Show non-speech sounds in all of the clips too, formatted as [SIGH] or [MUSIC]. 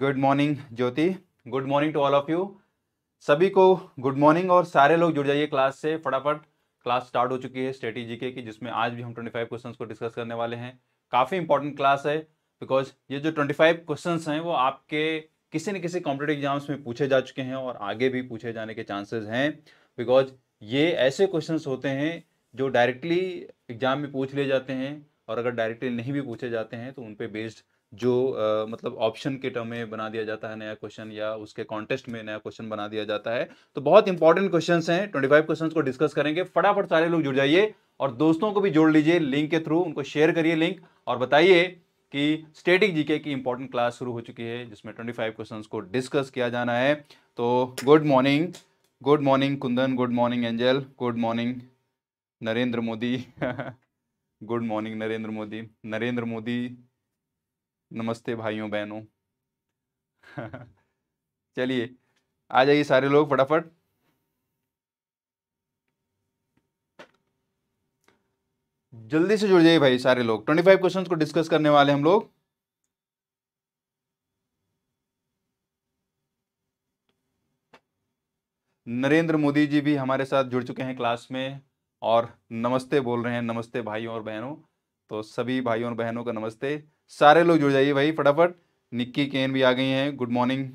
Good morning Jyoti good morning to all of you सभी को good morning और सारे लोग जुड़ जाइए क्लास से फटाफट क्लास स्टार्ट हो चुकी है स्टेटी जीके की जिसमें आज भी हम 25 क्वेश्चन को डिस्कस करने वाले हैं काफ़ी इंपॉर्टेंट क्लास है बिकॉज ये जो 25 क्वेश्चन हैं वो आपके किसी न किसी कॉम्पिटेटिव एग्जाम्स में पूछे जा चुके हैं और आगे भी पूछे जाने के चांसेज हैं बिकॉज ये ऐसे क्वेश्चन होते हैं जो डायरेक्टली एग्जाम में पूछ लिए जाते हैं और अगर डायरेक्टली नहीं भी पूछे जाते हैं तो उन पर बेस्ड जो आ, मतलब ऑप्शन के टर्म में बना दिया जाता है नया क्वेश्चन या उसके कॉन्टेस्ट में नया क्वेश्चन बना दिया जाता है तो बहुत इंपॉर्टेंट क्वेश्चन हैं ट्वेंटी फाइव क्वेश्चन को डिस्कस करेंगे फटाफट सारे लोग जुड़ जाइए और दोस्तों को भी जोड़ लीजिए लिंक के थ्रू उनको शेयर करिए लिंक और बताइए कि स्टेटिक जीके की इंपॉर्टेंट क्लास शुरू हो चुकी है जिसमें ट्वेंटी फाइव क्वेश्चन को डिस्कस किया जाना है तो good morning good morning Kundan good morning angel good morning Narendra Modi good [LAUGHS] morning Narendra Modi Narendra Modi नमस्ते भाइयों बहनों [LAUGHS] चलिए आ जाइए सारे लोग फटाफट जल्दी से जुड़ जाइए भाई सारे लोग ट्वेंटी फाइव क्वेश्चन को डिस्कस करने वाले हम लोग नरेंद्र मोदी जी भी हमारे साथ जुड़ चुके हैं क्लास में और नमस्ते बोल रहे हैं नमस्ते भाइयों और बहनों तो सभी भाइयों और बहनों का नमस्ते सारे लोग जुड़ जाइए भाई फटाफट निक्की केन भी आ गई हैं गुड मॉर्निंग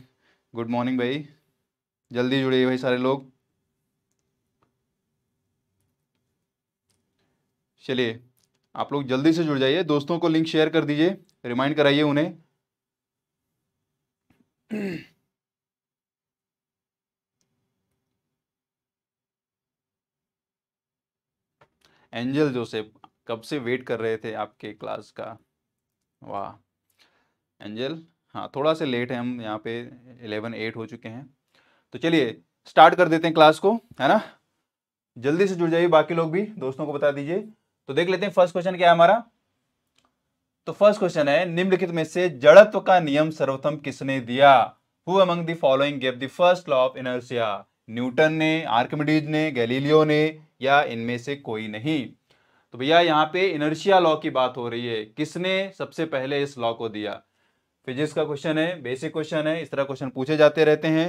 गुड मॉर्निंग भाई जल्दी जुड़िए भाई सारे लोग चलिए आप लोग जल्दी से जुड़ जाइए दोस्तों को लिंक शेयर कर दीजिए रिमाइंड कराइए उन्हें एंजल [CLEARS THROAT] जोसेफ कब से वेट कर रहे थे आपके क्लास का वाह एंजल हाँ थोड़ा सा लेट है हम यहाँ पे एलेवन एट हो चुके हैं तो चलिए स्टार्ट कर देते हैं क्लास को है ना जल्दी से जुड़ जाइए बाकी लोग भी दोस्तों को बता दीजिए तो देख लेते हैं फर्स्ट क्वेश्चन क्या है हमारा तो फर्स्ट क्वेश्चन है निम्नलिखित में से जड़त्व का नियम सर्वोत्तम किसने दिया who among the following gave the first law of inertia Newton ने आर्कमिडीज ने गैलीलियो ने या इनमें से कोई नहीं तो भैया यहाँ पे इनर्शिया लॉ की बात हो रही है किसने सबसे पहले इस लॉ को दिया फिजिक्स का क्वेश्चन है बेसिक क्वेश्चन है इस तरह क्वेश्चन पूछे जाते रहते हैं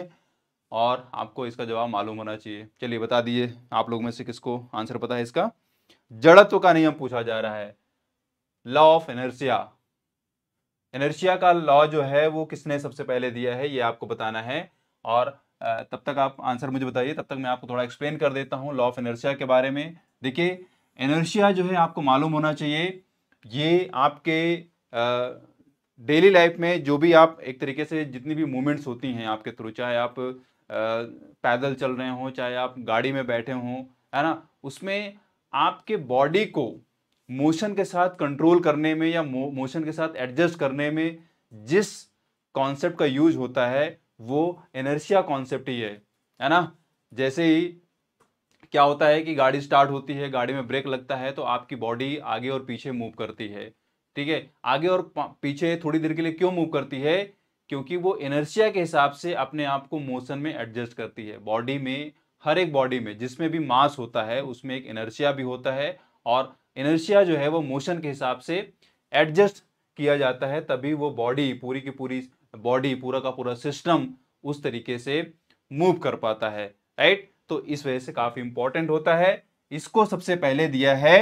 और आपको इसका जवाब मालूम होना चाहिए चलिए बता दिए आप लोग में से किसको आंसर पता है इसका जड़त्व का नियम पूछा जा रहा है लॉ ऑफ एनर्सिया एनर्सिया का लॉ जो है वो किसने सबसे पहले दिया है ये आपको बताना है और तब तक आप आंसर मुझे बताइए तब तक मैं आपको थोड़ा एक्सप्लेन कर देता हूँ लॉ ऑफ एनर्सिया के बारे में देखिए एनर्शिया जो है आपको मालूम होना चाहिए ये आपके डेली लाइफ में जो भी आप एक तरीके से जितनी भी मूवमेंट्स होती हैं आपके थ्रू चाहे आप पैदल चल रहे हों चाहे आप गाड़ी में बैठे हों है ना उसमें आपके बॉडी को मोशन के साथ कंट्रोल करने में या मो, मोशन के साथ एडजस्ट करने में जिस कॉन्सेप्ट का यूज होता है वो एनर्शिया कॉन्सेप्ट ही है है ना जैसे ही क्या होता है कि गाड़ी स्टार्ट होती है गाड़ी में ब्रेक लगता है तो आपकी बॉडी आगे और पीछे मूव करती है ठीक है आगे और पीछे थोड़ी देर के लिए क्यों मूव करती है क्योंकि वो एनर्जिया के हिसाब से अपने आप को मोशन में एडजस्ट करती है बॉडी में हर एक बॉडी में जिसमें भी मास होता है उसमें एक एनर्जिया भी होता है और एनर्जिया जो है वो मोशन के हिसाब से एडजस्ट किया जाता है तभी वो बॉडी पूरी की पूरी बॉडी पूरा का पूरा सिस्टम उस तरीके से मूव कर पाता है राइट तो इस वजह से काफ़ी इंपॉर्टेंट होता है इसको सबसे पहले दिया है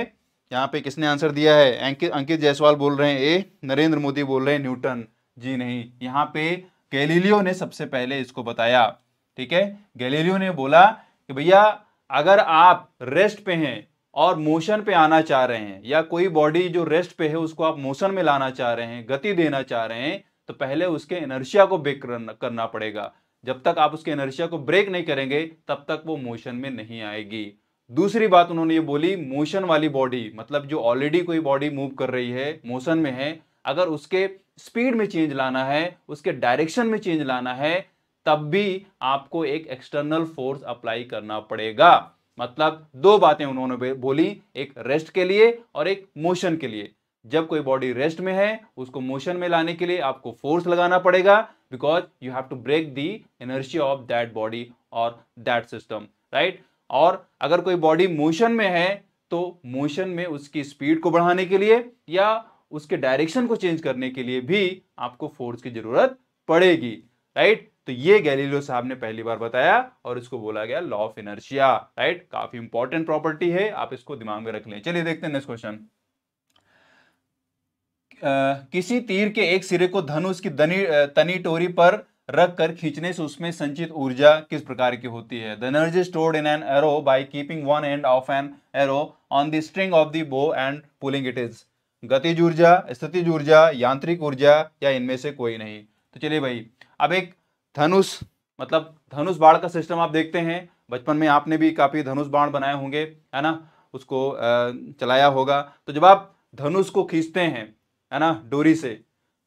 यहाँ पे किसने आंसर दिया है अंकित अंकित जायसवाल बोल रहे हैं ए नरेंद्र मोदी बोल रहे हैं न्यूटन जी नहीं यहाँ पे गैलीलियो ने सबसे पहले इसको बताया ठीक है गैलीलियो ने बोला कि भैया अगर आप रेस्ट पे हैं और मोशन पे आना चाह रहे हैं या कोई बॉडी जो रेस्ट पे है उसको आप मोशन में लाना चाह रहे हैं गति देना चाह रहे हैं तो पहले उसके एनर्शिया को ब्रेक करना पड़ेगा जब तक आप उसके एनर्जिया को ब्रेक नहीं करेंगे तब तक वो मोशन में नहीं आएगी दूसरी बात उन्होंने ये बोली मोशन वाली बॉडी मतलब जो ऑलरेडी कोई बॉडी मूव कर रही है मोशन में है अगर उसके स्पीड में चेंज लाना है उसके डायरेक्शन में चेंज लाना है तब भी आपको एक एक्सटर्नल फोर्स अप्लाई करना पड़ेगा मतलब दो बातें उन्होंने बोली एक रेस्ट के लिए और एक मोशन के लिए जब कोई बॉडी रेस्ट में है उसको मोशन में लाने के लिए आपको फोर्स लगाना पड़ेगा because you have to break the inertia of that body और दैट सिस्टम राइट और अगर कोई बॉडी मोशन में है तो मोशन में उसकी स्पीड को बढ़ाने के लिए या उसके डायरेक्शन को चेंज करने के लिए भी आपको फोर्स की जरूरत पड़ेगी राइट तो ये गैलीलियो साहब ने पहली बार बताया और इसको बोला गया लॉ ऑफ इनर्शिया राइट काफी इंपॉर्टेंट प्रॉपर्टी है आप इसको दिमाग में रख लें चलिए देखते हैं नेक्स्ट क्वेश्चन किसी तीर के एक सिरे को धनुष की दनी तनी टोरी पर रख कर खींचने से उसमें संचित ऊर्जा किस प्रकार की होती है the energy stored in an arrow by keeping one end of an arrow on the string of the bow and pulling it is गतिज ऊर्जा स्थितिज ऊर्जा यांत्रिक ऊर्जा या इनमें से कोई नहीं तो चलिए भाई अब एक धनुष मतलब धनुष बाढ़ का सिस्टम आप देखते हैं बचपन में आपने भी काफ़ी धनुष बाण बनाए होंगे है ना उसको चलाया होगा तो जब आप धनुष को खींचते हैं है ना डोरी से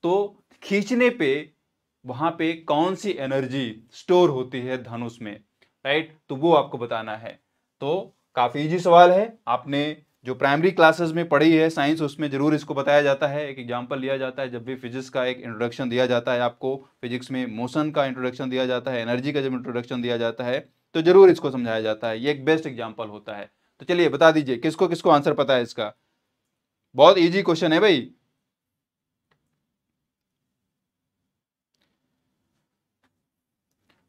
तो खींचने पे वहां पे कौन सी एनर्जी स्टोर होती है धनुष में राइट तो वो आपको बताना है तो काफ़ी इजी सवाल है आपने जो प्राइमरी क्लासेस में पढ़ी है साइंस उसमें जरूर इसको बताया जाता है एक एग्जाम्पल लिया जाता है जब भी फिजिक्स का एक इंट्रोडक्शन दिया जाता है आपको फिजिक्स में मोशन का इंट्रोडक्शन दिया जाता है एनर्जी का जब इंट्रोडक्शन दिया जाता है तो जरूर इसको समझाया जाता है ये एक बेस्ट एग्जाम्पल होता है तो चलिए बता दीजिए किसको किसको आंसर पता है इसका बहुत ईजी क्वेश्चन है भाई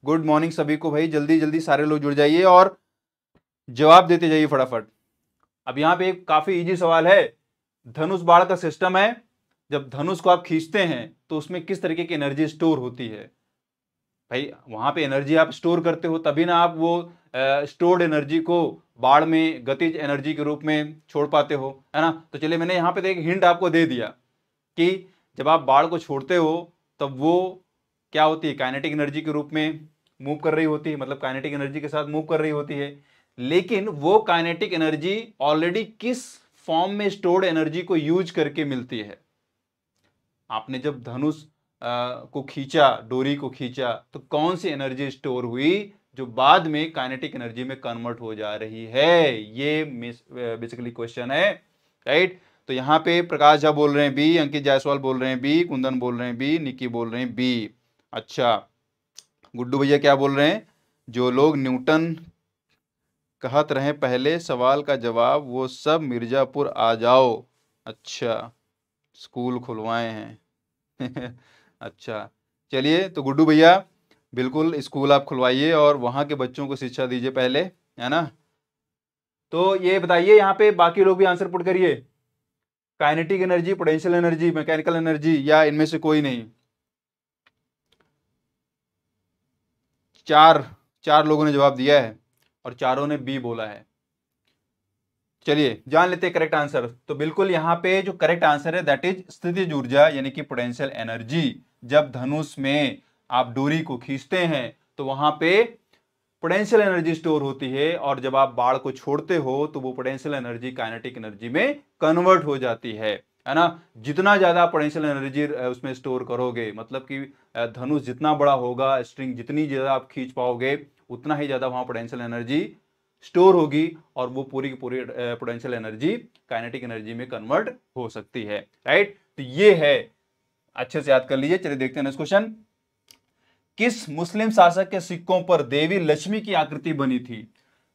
गुड मॉर्निंग सभी को भाई जल्दी जल्दी सारे लोग जुड़ जाइए और जवाब देते जाइए फटाफट अब यहाँ पे एक काफी इजी सवाल है धनुष बाढ़ का सिस्टम है जब धनुष को आप खींचते हैं तो उसमें किस तरीके की एनर्जी स्टोर होती है भाई वहां पे एनर्जी आप स्टोर करते हो तभी ना आप वो स्टोर्ड एनर्जी को बाढ़ में गतिज एनर्जी के रूप में छोड़ पाते हो है ना तो चलिए मैंने यहाँ पे तो एक हिंट आपको दे दिया कि जब आप बाढ़ को छोड़ते हो तब वो क्या होती है काइनेटिक एनर्जी के रूप में मूव कर रही होती है मतलब काइनेटिक एनर्जी के साथ मूव कर रही होती है लेकिन वो काइनेटिक एनर्जी ऑलरेडी किस फॉर्म में स्टोर्ड एनर्जी को यूज करके मिलती है आपने जब धनुष को खींचा डोरी को खींचा तो कौन सी एनर्जी स्टोर हुई जो बाद में काइनेटिक एनर्जी में कन्वर्ट हो जा रही है ये बेसिकली क्वेश्चन है राइट तो यहाँ पे प्रकाश झा बोल रहे हैं बी अंकित जायसवाल बोल रहे हैं बी कुंदन बोल रहे हैं बी निकी बोल रहे हैं बी अच्छा गुड्डू भैया क्या बोल रहे हैं जो लोग न्यूटन कहत रहे पहले सवाल का जवाब वो सब मिर्ज़ापुर आ जाओ अच्छा स्कूल खुलवाए हैं [LAUGHS] अच्छा चलिए तो गुड्डू भैया बिल्कुल स्कूल आप खुलवाइए और वहाँ के बच्चों को शिक्षा दीजिए पहले है ना तो ये बताइए यहाँ पे बाकी लोग भी आंसर पुट करिए kinetic energy potential energy mechanical energy या इनमें से कोई नहीं चार चार लोगों ने जवाब दिया है और चारों ने बी बोला है चलिए जान लेते हैं करेक्ट आंसर तो बिल्कुल यहाँ पे जो करेक्ट आंसर है दैट इज स्थिति ऊर्जा यानी कि पोटेंशियल एनर्जी जब धनुष में आप डोरी को खींचते हैं तो वहां पे पोटेंशियल एनर्जी स्टोर होती है और जब आप बाढ़ को छोड़ते हो तो वो पोटेंशियल एनर्जी काइनेटिक एनर्जी में कन्वर्ट हो जाती है है ना जितना ज़्यादा पोटेंशियल एनर्जी उसमें स्टोर करोगे मतलब कि धनुष जितना बड़ा होगा स्ट्रिंग जितनी ज़्यादा आप खींच पाओगे उतना ही ज़्यादा वहां पोटेंशियल एनर्जी स्टोर होगी और वो पूरी की पूरी पोटेंशियल एनर्जी काइनेटिक एनर्जी में कन्वर्ट हो सकती है राइट तो ये है अच्छे से याद कर लीजिए चलिए देखते हैं नेक्स्ट क्वेश्चन किस मुस्लिम शासक के सिक्कों पर देवी लक्ष्मी की आकृति बनी थी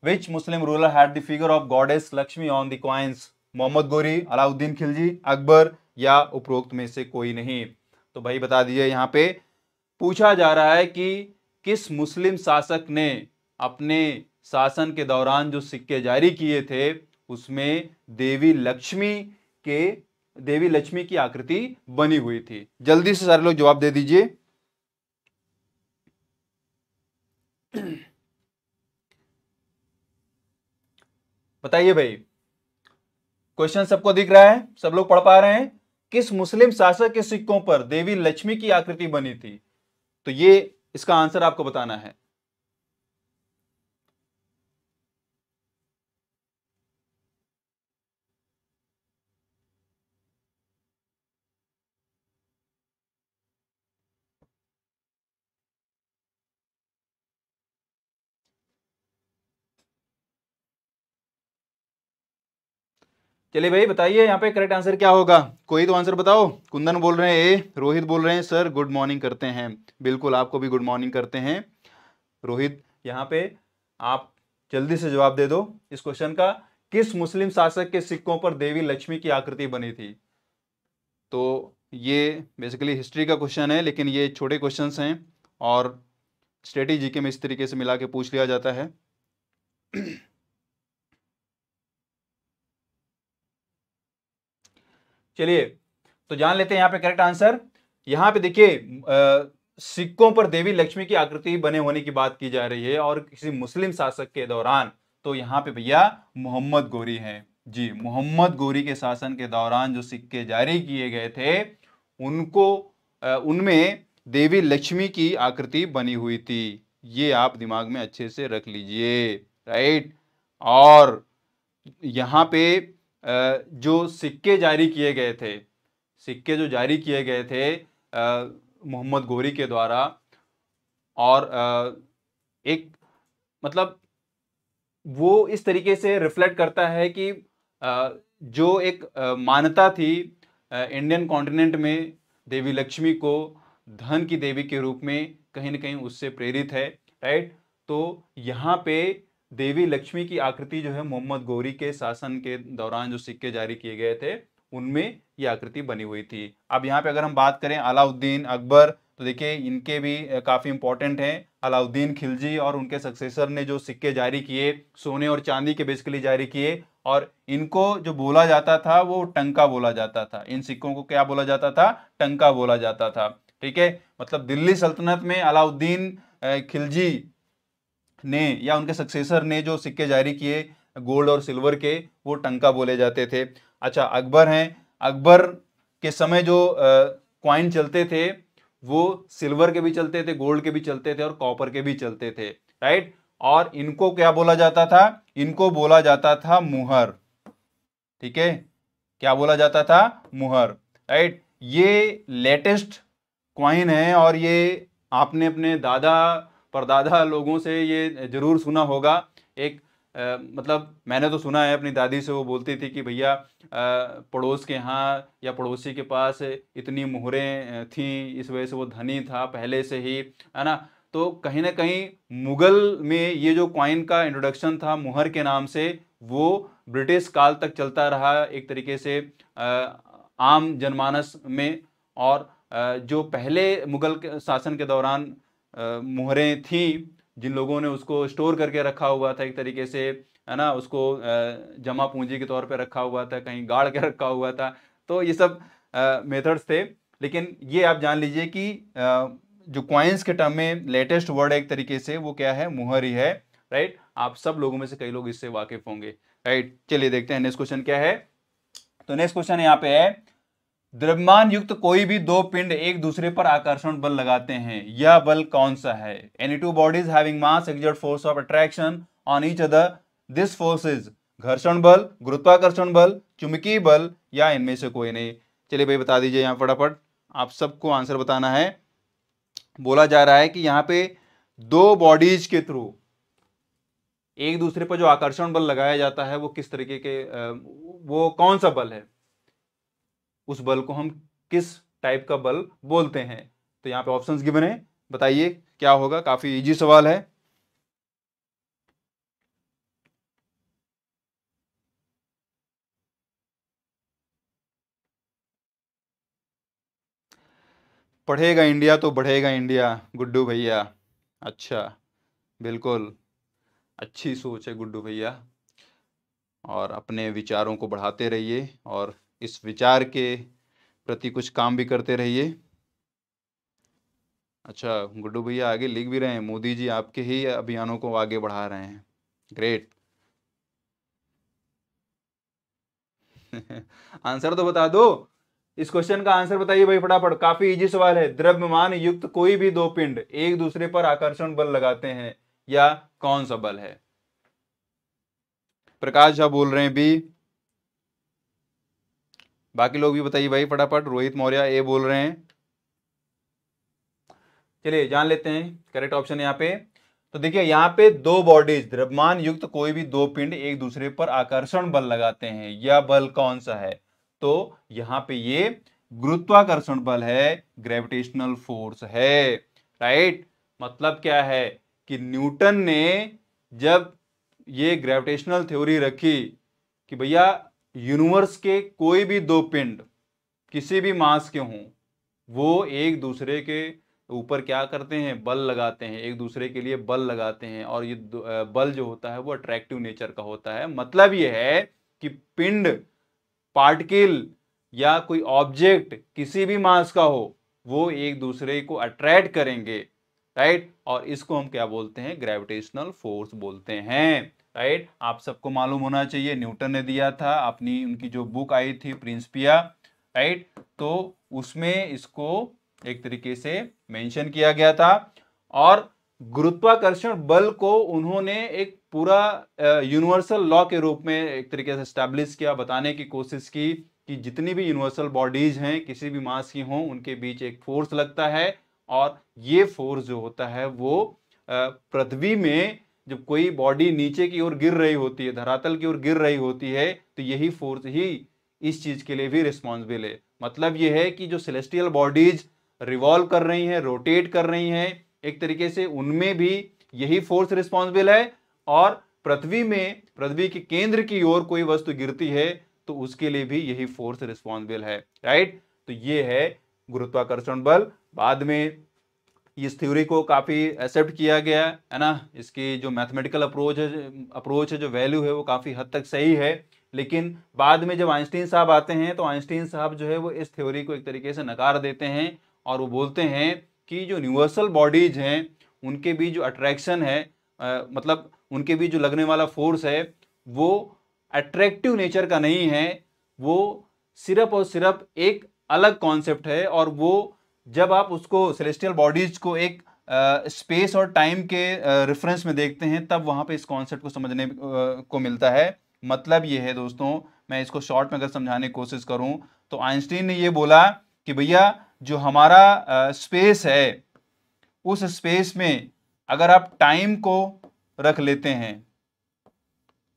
which Muslim ruler had the figure of goddess Lakshmi on the coins Muhammad Ghori Alauddin Khilji Akbar या उपरोक्त में से कोई नहीं तो भाई बता दीजिए यहाँ पे पूछा जा रहा है कि किस मुस्लिम शासक ने अपने शासन के दौरान जो सिक्के जारी किए थे उसमें देवी लक्ष्मी के देवी लक्ष्मी की आकृति बनी हुई थी जल्दी से सारे लोग जवाब दे दीजिए [CLEARS THROAT] बताइए भाई क्वेश्चन सबको दिख रहा है सब लोग पढ़ पा रहे हैं किस मुस्लिम शासक के सिक्कों पर देवी लक्ष्मी की आकृति बनी थी तो ये इसका आंसर आपको बताना है चलिए भाई बताइए यहाँ पे करेक्ट आंसर क्या होगा कोई तो आंसर बताओ कुंदन बोल रहे हैं ए रोहित बोल रहे हैं सर गुड मॉर्निंग करते हैं बिल्कुल आपको भी गुड मॉर्निंग करते हैं रोहित यहाँ पे आप जल्दी से जवाब दे दो इस क्वेश्चन का किस मुस्लिम शासक के सिक्कों पर देवी लक्ष्मी की आकृति बनी थी तो ये बेसिकली हिस्ट्री का क्वेश्चन है लेकिन ये छोटे क्वेश्चन हैं और स्ट्रेटेजी के में इस तरीके से मिला के पूछ लिया जाता है चलिए तो जान लेते हैं यहाँ पे करेक्ट आंसर यहाँ पे देखिए सिक्कों पर देवी लक्ष्मी की आकृति बने होने की बात की जा रही है और किसी मुस्लिम शासक के दौरान तो यहाँ पे भैया मोहम्मद गोरी हैं जी मोहम्मद गोरी के शासन के दौरान जो सिक्के जारी किए गए थे उनको उनमें देवी लक्ष्मी की आकृति बनी हुई थी ये आप दिमाग में अच्छे से रख लीजिए राइट और यहाँ पे जो सिक्के जारी किए गए थे सिक्के जो जारी किए गए थे मोहम्मद गोरी के द्वारा और एक मतलब वो इस तरीके से रिफ्लेक्ट करता है कि जो एक मान्यता थी इंडियन कॉन्टिनेंट में देवी लक्ष्मी को धन की देवी के रूप में कहीं ना कहीं उससे प्रेरित है राइट तो यहाँ पे देवी लक्ष्मी की आकृति जो है मोहम्मद गौरी के शासन के दौरान जो सिक्के जारी किए गए थे उनमें ये आकृति बनी हुई थी अब यहाँ पे अगर हम बात करें अलाउद्दीन अकबर तो देखिए इनके भी काफ़ी इंपॉर्टेंट हैं अलाउद्दीन खिलजी और उनके सक्सेसर ने जो सिक्के जारी किए सोने और चांदी के बेसिकली जारी किए और इनको जो बोला जाता था वो टंका बोला जाता था इन सिक्कों को क्या बोला जाता था टंका बोला जाता था ठीक है मतलब दिल्ली सल्तनत में अलाउद्दीन खिलजी ने या उनके सक्सेसर ने जो सिक्के जारी किए गोल्ड और सिल्वर के वो टंका बोले जाते थे अच्छा अकबर हैं अकबर के समय जो क्वाइन चलते थे वो सिल्वर के भी चलते थे गोल्ड के भी चलते थे और कॉपर के भी चलते थे राइट और इनको क्या बोला जाता था इनको बोला जाता था मुहर ठीक है क्या बोला जाता था मुहर राइट ये लेटेस्ट क्वाइन है और ये आपने अपने दादा परदादा लोगों से ये ज़रूर सुना होगा एक आ, मतलब मैंने तो सुना है अपनी दादी से वो बोलती थी कि भैया पड़ोस के यहाँ या पड़ोसी के पास इतनी मोहरें थीं इस वजह से वो धनी था पहले से ही है ना तो कहीं ना कहीं मुग़ल में ये जो क्वाइन का इंट्रोडक्शन था मुहर के नाम से वो ब्रिटिश काल तक चलता रहा एक तरीके से आम जनमानस में और जो पहले मुग़ल शासन के दौरान मोहरें थीं जिन लोगों ने उसको स्टोर करके रखा हुआ था एक तरीके से है ना उसको जमा पूंजी के तौर पे रखा हुआ था कहीं गाड़ के रखा हुआ था तो ये सब मेथड्स थे लेकिन ये आप जान लीजिए कि जो क्वाइंस के टर्म में लेटेस्ट वर्ड है एक तरीके से वो क्या है मुहर ही है राइट आप सब लोगों में से कई लोग इससे वाकिफ होंगे राइट चलिए देखते हैं नेक्स्ट क्वेश्चन क्या है तो नेक्स्ट क्वेश्चन यहाँ पे है द्रव्यमान युक्त कोई भी दो पिंड एक दूसरे पर आकर्षण बल लगाते हैं यह बल कौन सा है any two bodies having mass force of attraction on each other this घर्षण बल गुरुत्वाकर्षण बल चुंबकीय बल या इनमें से कोई नहीं चलिए भाई बता दीजिए यहाँ फटाफट आप सबको आंसर बताना है बोला जा रहा है कि यहाँ पे दो बॉडीज के थ्रू एक दूसरे पर जो आकर्षण बल लगाया जाता है वो किस तरीके के वो कौन सा बल है उस बल को हम किस टाइप का बल बोलते हैं तो यहां पे ऑप्शंस गिवन है बताइए क्या होगा काफी इजी सवाल है पढ़ेगा इंडिया तो बढ़ेगा इंडिया गुड्डू भैया अच्छा बिल्कुल अच्छी सोच है गुड्डू भैया और अपने विचारों को बढ़ाते रहिए और इस विचार के प्रति कुछ काम भी करते रहिए अच्छा गुड्डू भैया आगे लिख भी रहे हैं मोदी जी आपके ही अभियानों को आगे बढ़ा रहे हैं ग्रेट [LAUGHS] आंसर तो बता दो इस क्वेश्चन का आंसर बताइए भाई फटाफट काफी इजी सवाल है द्रव्यमान युक्त कोई भी दो पिंड एक दूसरे पर आकर्षण बल लगाते हैं या कौन सा बल है प्रकाश झा बोल रहे हैं बी बाकी लोग भी बताइए भाई फटाफट रोहित मौर्य ए बोल रहे हैं चलिए जान लेते हैं करेक्ट ऑप्शन यहाँ पे तो देखिए यहाँ पे दो बॉडीज द्रव्यमान युक्त तो कोई भी दो पिंड एक दूसरे पर आकर्षण बल लगाते हैं यह बल कौन सा है तो यहाँ पे ये गुरुत्वाकर्षण बल है ग्रेविटेशनल फोर्स है राइट मतलब क्या है कि न्यूटन ने जब ये ग्रेविटेशनल थ्योरी रखी कि भैया यूनिवर्स के कोई भी दो पिंड किसी भी मास के हों वो एक दूसरे के ऊपर क्या करते हैं बल लगाते हैं एक दूसरे के लिए बल लगाते हैं और ये बल जो होता है वो अट्रैक्टिव नेचर का होता है मतलब ये है कि पिंड पार्टिकल या कोई ऑब्जेक्ट किसी भी मास का हो वो एक दूसरे को अट्रैक्ट करेंगे राइट और इसको हम क्या बोलते हैं ग्रेविटेशनल फोर्स बोलते हैं राइट आप सबको मालूम होना चाहिए न्यूटन ने दिया था अपनी उनकी जो बुक आई थी प्रिंसपिया राइट तो उसमें इसको एक तरीके से मेंशन किया गया था और गुरुत्वाकर्षण बल को उन्होंने एक पूरा यूनिवर्सल लॉ के रूप में एक तरीके से स्टैब्लिश किया बताने की कोशिश की कि जितनी भी यूनिवर्सल बॉडीज हैं किसी भी मास की हों उनके बीच एक फोर्स लगता है और ये फोर्स जो होता है वो पृथ्वी में जब कोई बॉडी नीचे की ओर गिर रही होती है धरातल की ओर गिर रही होती है तो यही फोर्स ही इस चीज के लिए भी रिस्पॉन्सिबल है मतलब यह है कि जो सेलेस्टियल बॉडीज रिवॉल्व कर रही हैं रोटेट कर रही हैं एक तरीके से उनमें भी यही फोर्स रिस्पॉन्सिबल है और पृथ्वी में पृथ्वी के केंद्र की ओर कोई वस्तु गिरती है तो उसके लिए भी यही फोर्स रिस्पॉन्सिबल है राइट तो ये है गुरुत्वाकर्षण बल बाद में इस थ्योरी को काफ़ी एक्सेप्ट किया गया है ना इसकी जो मैथमेटिकल अप्रोच है अप्रोच है जो वैल्यू है वो काफ़ी हद तक सही है लेकिन बाद में जब आइंस्टीन साहब आते हैं तो आइंस्टीन साहब जो है वो इस थ्योरी को एक तरीके से नकार देते हैं और वो बोलते हैं कि जो यूनिवर्सल बॉडीज हैं उनके बीच जो अट्रैक्शन है आ, मतलब उनके बीच जो लगने वाला फोर्स है वो अट्रैक्टिव नेचर का नहीं है वो सिर्फ और सिर्फ एक अलग कॉन्सेप्ट है और वो जब आप उसको सेलेस्टियल बॉडीज को एक स्पेस और टाइम के रेफरेंस में देखते हैं तब वहाँ पे इस कॉन्सेप्ट को समझने को मिलता है मतलब ये है दोस्तों मैं इसको शॉर्ट में अगर समझाने की कोशिश करूँ तो आइंस्टीन ने ये बोला कि भैया जो हमारा स्पेस है उस स्पेस में अगर आप टाइम को रख लेते हैं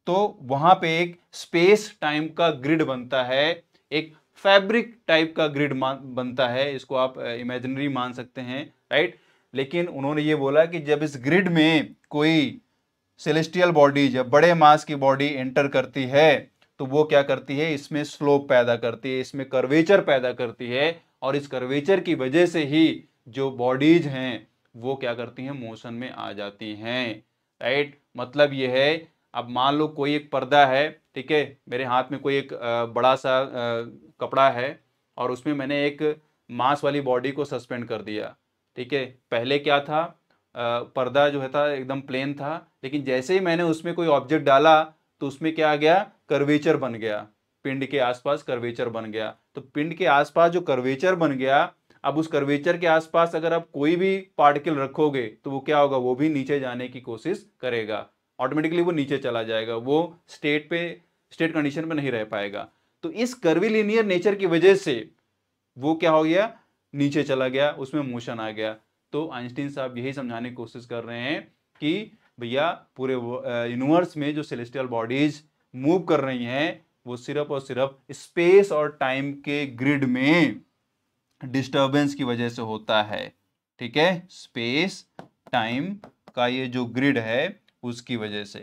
तो वहाँ पे एक स्पेस टाइम का ग्रिड बनता है एक फैब्रिक टाइप का ग्रिड मान बनता है इसको आप इमेजिनरी मान सकते हैं राइट लेकिन उन्होंने ये बोला कि जब इस ग्रिड में कोई सेलेस्टियल बॉडी जब बड़े मास की बॉडी एंटर करती है तो वो क्या करती है इसमें स्लोप पैदा करती है इसमें कर्वेचर पैदा करती है और इस कर्वेचर की वजह से ही जो बॉडीज हैं वो क्या करती हैं मोशन में आ जाती हैं राइट मतलब ये है अब मान लो कोई एक पर्दा है ठीक है मेरे हाथ में कोई एक बड़ा सा कपड़ा है और उसमें मैंने एक मांस वाली बॉडी को सस्पेंड कर दिया ठीक है पहले क्या था पर्दा जो है था एकदम प्लेन था लेकिन जैसे ही मैंने उसमें कोई ऑब्जेक्ट डाला तो उसमें क्या आ गया कर्वेचर बन गया पिंड के आसपास कर्वेचर बन गया तो पिंड के आसपास जो कर्वेचर बन गया अब उस कर्वेचर के आसपास अगर आप कोई भी पार्टिकल रखोगे तो वो क्या होगा वो भी नीचे जाने की कोशिश करेगा ऑटोमेटिकली वो नीचे चला जाएगा वो स्टेट पे स्टेट कंडीशन में नहीं रह पाएगा तो इस कर्वीलिनियर नेचर की वजह से वो क्या हो गया नीचे चला गया उसमें मोशन आ गया तो आइंस्टीन साहब यही समझाने की कोशिश कर रहे हैं कि भैया पूरे यूनिवर्स में जो सेलेस्टियल बॉडीज मूव कर रही हैं वो सिर्फ और सिर्फ स्पेस और टाइम के ग्रिड में डिस्टरबेंस की वजह से होता है ठीक है स्पेस टाइम का ये जो ग्रिड है उसकी वजह से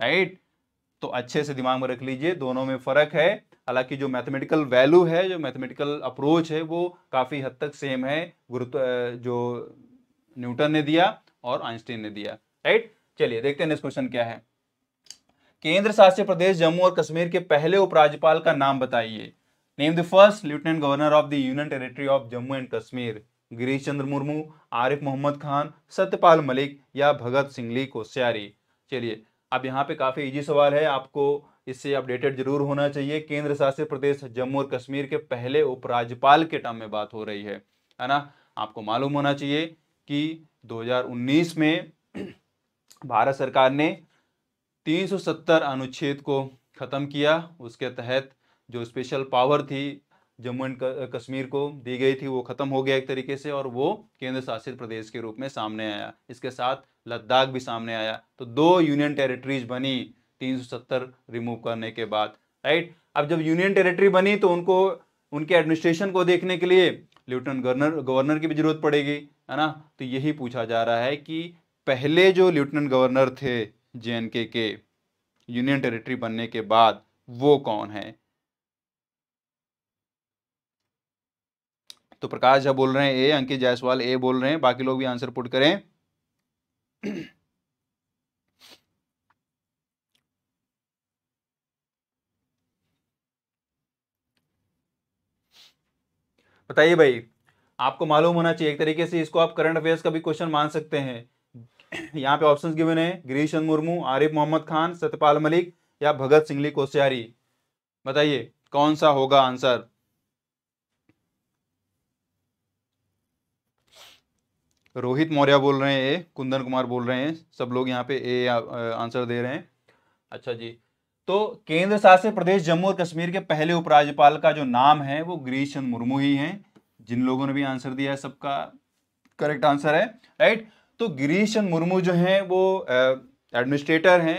राइट तो अच्छे से दिमाग में रख लीजिए दोनों में फर्क है हालांकि जो मैथमेटिकल वैल्यू है जो मैथमेटिकल अप्रोच है वो काफ़ी हद तक सेम है गुरुत्व जो न्यूटन ने दिया और आइंस्टीन ने दिया राइट चलिए देखते हैं नेक्स्ट क्वेश्चन क्या है केंद्र शासित प्रदेश जम्मू और कश्मीर के पहले उपराज्यपाल का नाम बताइए name the first lieutenant governor of the union territory of Jammu and Kashmir Girish Chandra Murmu Arif Mohammad Khan Satyapal Malik या भगत सिंगली कोश्यारी चलिए अब यहाँ पे काफ़ी इजी सवाल है आपको इससे अपडेटेड जरूर होना चाहिए केंद्र शासित प्रदेश जम्मू और कश्मीर के पहले उपराज्यपाल के टर्म में बात हो रही है है ना आपको मालूम होना चाहिए कि 2019 में [CLEARS THROAT] भारत सरकार ने 370 अनुच्छेद को ख़त्म किया उसके तहत जो स्पेशल पावर थी जम्मू एंड कश्मीर को दी गई थी वो ख़त्म हो गया एक तरीके से और वो केंद्र शासित प्रदेश के रूप में सामने आया इसके साथ लद्दाख भी सामने आया तो दो यूनियन टेरिटरीज बनी 370 रिमूव करने के बाद राइट अब जब यूनियन टेरिटरी बनी तो उनको उनके एडमिनिस्ट्रेशन को देखने के लिए लेफ्टिनेंट गवर्नर गवर्नर की भी जरूरत पड़ेगी है ना तो यही पूछा जा रहा है कि पहले जो लेफ्टिनेंट गवर्नर थे जे के यूनियन टेरिटरी बनने के बाद वो कौन है तो प्रकाश झा बोल रहे हैं ए अंकित जायसवाल ए बोल रहे हैं बाकी लोग भी आंसर पुट करें बताइए भाई आपको मालूम होना चाहिए एक तरीके से इसको आप करंट अफेयर्स का भी क्वेश्चन मान सकते हैं यहाँ पे ऑप्शंस गिवन है गिरीश चंद मुर्मू आरिफ मोहम्मद खान सत्यपाल मलिक या भगत सिंगली कोश्यारी बताइए कौन सा होगा आंसर रोहित मौर्य बोल रहे हैं ए कुंदन कुमार बोल रहे हैं सब लोग यहाँ पे ए आंसर दे रहे हैं अच्छा जी तो केंद्र शासित प्रदेश जम्मू और कश्मीर के पहले उपराज्यपाल का जो नाम है वो गिरीश चंद मुर्मू ही हैं जिन लोगों ने भी आंसर दिया है सबका करेक्ट आंसर है राइट तो गिरीश चंद मुर्मू जो हैं वो एडमिनिस्ट्रेटर हैं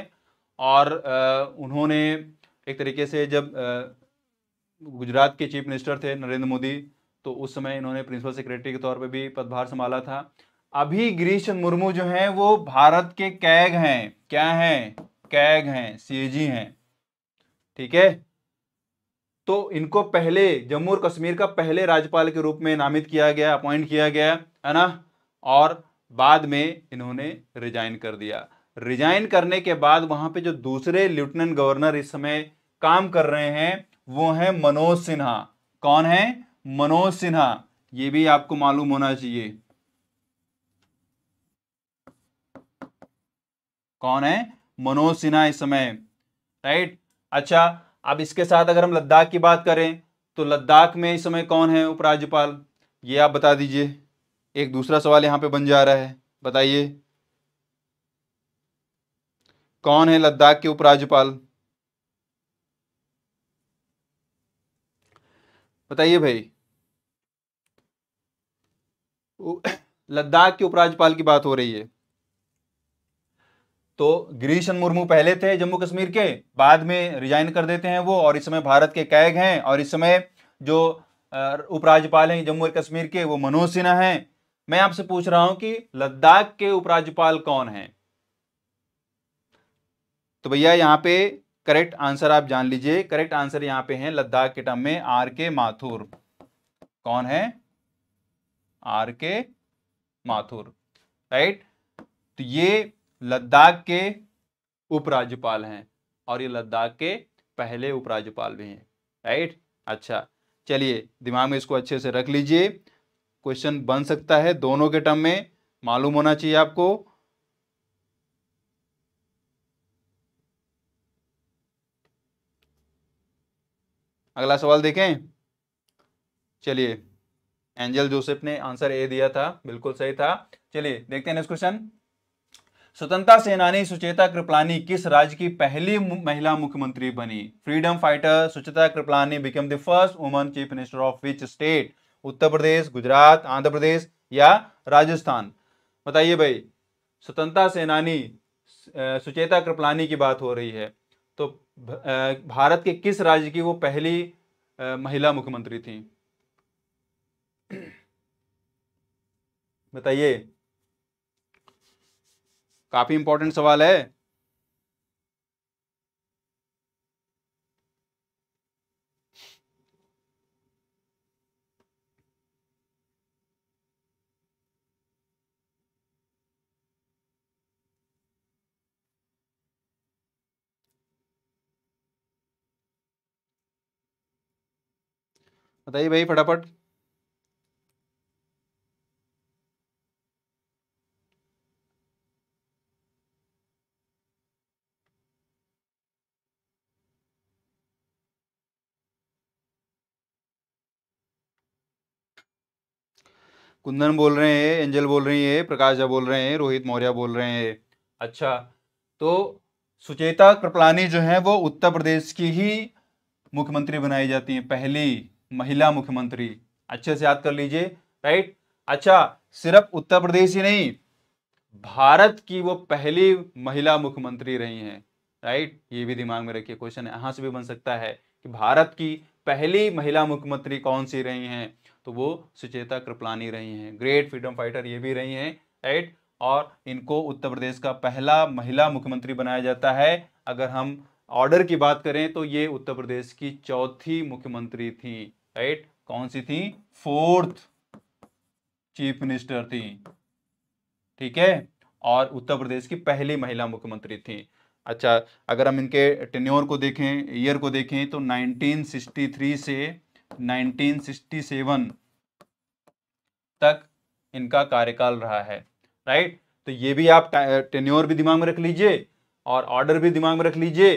और आ, उन्होंने एक तरीके से जब आ, गुजरात के चीफ मिनिस्टर थे नरेंद्र मोदी तो उस समय इन्होंने प्रिंसिपल सेक्रेटरी के तौर पे भी पदभार संभाला था अभी गिरीश मुर्मू जो हैं वो भारत के कैग हैं क्या हैं कैग हैं सीएजी हैं ठीक है तो इनको पहले जम्मू और कश्मीर का पहले राज्यपाल के रूप में नामित किया गया अपॉइंट किया गया है ना और बाद में इन्होंने रिजाइन कर दिया रिजाइन करने के बाद वहां पे जो दूसरे लेफ्टिनेंट गवर्नर इस समय काम कर रहे हैं वो हैं मनोज सिन्हा कौन है मनोज सिन्हा ये भी आपको मालूम होना चाहिए कौन है मनोज सिन्हा इस समय राइट अच्छा अब इसके साथ अगर हम लद्दाख की बात करें तो लद्दाख में इस समय कौन है उपराज्यपाल ये आप बता दीजिए एक दूसरा सवाल यहाँ पे बन जा रहा है बताइए कौन है लद्दाख के उपराज्यपाल बताइए भाई लद्दाख के उपराज्यपाल की बात हो रही है तो गिरीश मुर्मू पहले थे जम्मू कश्मीर के बाद में रिजाइन कर देते हैं वो और इस समय भारत के कैग हैं और इस समय जो उपराज्यपाल हैं जम्मू और कश्मीर के वो मनोज सिन्हा हैं मैं आपसे पूछ रहा हूं कि लद्दाख के उपराज्यपाल कौन हैं तो भैया यहाँ पे करेक्ट आंसर आप जान लीजिए करेक्ट आंसर यहाँ पे हैं लद्दाख के टर्म में आर के माथुर कौन है आर के माथुर राइट तो ये लद्दाख के उपराज्यपाल हैं और ये लद्दाख के पहले उपराज्यपाल भी हैं राइट अच्छा चलिए दिमाग में इसको अच्छे से रख लीजिए क्वेश्चन बन सकता है दोनों के टर्म में मालूम होना चाहिए आपको अगला सवाल देखें चलिए एंजल जोसेफ ने आंसर ए दिया था बिल्कुल सही था चलिए देखते हैं नेक्स्ट क्वेश्चन स्वतंत्रता सेनानी सुचेता कृपलानी किस राज्य की पहली महिला मुख्यमंत्री बनी freedom fighter Sucheta Kriplani become the first woman chief minister of which state Uttar Pradesh Gujarat Andhra Pradesh या राजस्थान बताइए भाई स्वतंत्रता सेनानी सुचेता कृपलानी की बात हो रही है तो भारत के किस राज्य की वो पहली महिला मुख्यमंत्री थी बताइए काफ़ी इंपॉर्टेंट सवाल है बताइए भाई फटाफट कुंदन बोल रहे हैं एंजल बोल रही है प्रकाश झा बोल रहे हैं रोहित मौर्य बोल रहे हैं अच्छा तो सुचेता कृपलानी जो है वो उत्तर प्रदेश की ही मुख्यमंत्री बनाई जाती हैं पहली महिला मुख्यमंत्री अच्छे से याद कर लीजिए राइट अच्छा सिर्फ उत्तर प्रदेश ही नहीं भारत की वो पहली महिला मुख्यमंत्री रही हैं राइट ये भी दिमाग में रखिए क्वेश्चन यहाँ से भी बन सकता है कि भारत की पहली महिला मुख्यमंत्री कौन सी रही हैं तो वो सुचेता कृपलानी रही हैं ग्रेट फ्रीडम फाइटर ये भी रही हैं राइट और इनको उत्तर प्रदेश का पहला महिला मुख्यमंत्री बनाया जाता है अगर हम ऑर्डर की बात करें तो ये उत्तर प्रदेश की चौथी मुख्यमंत्री थी राइट कौन सी थी फोर्थ चीफ मिनिस्टर थी ठीक है और उत्तर प्रदेश की पहली महिला मुख्यमंत्री थी अच्छा अगर हम इनके टेन्योर को देखें ईयर को देखें तो 1963 से 1967 तक इनका कार्यकाल रहा है राइट तो ये भी आप टेन्योर भी दिमाग में रख लीजिए और ऑर्डर भी दिमाग में रख लीजिए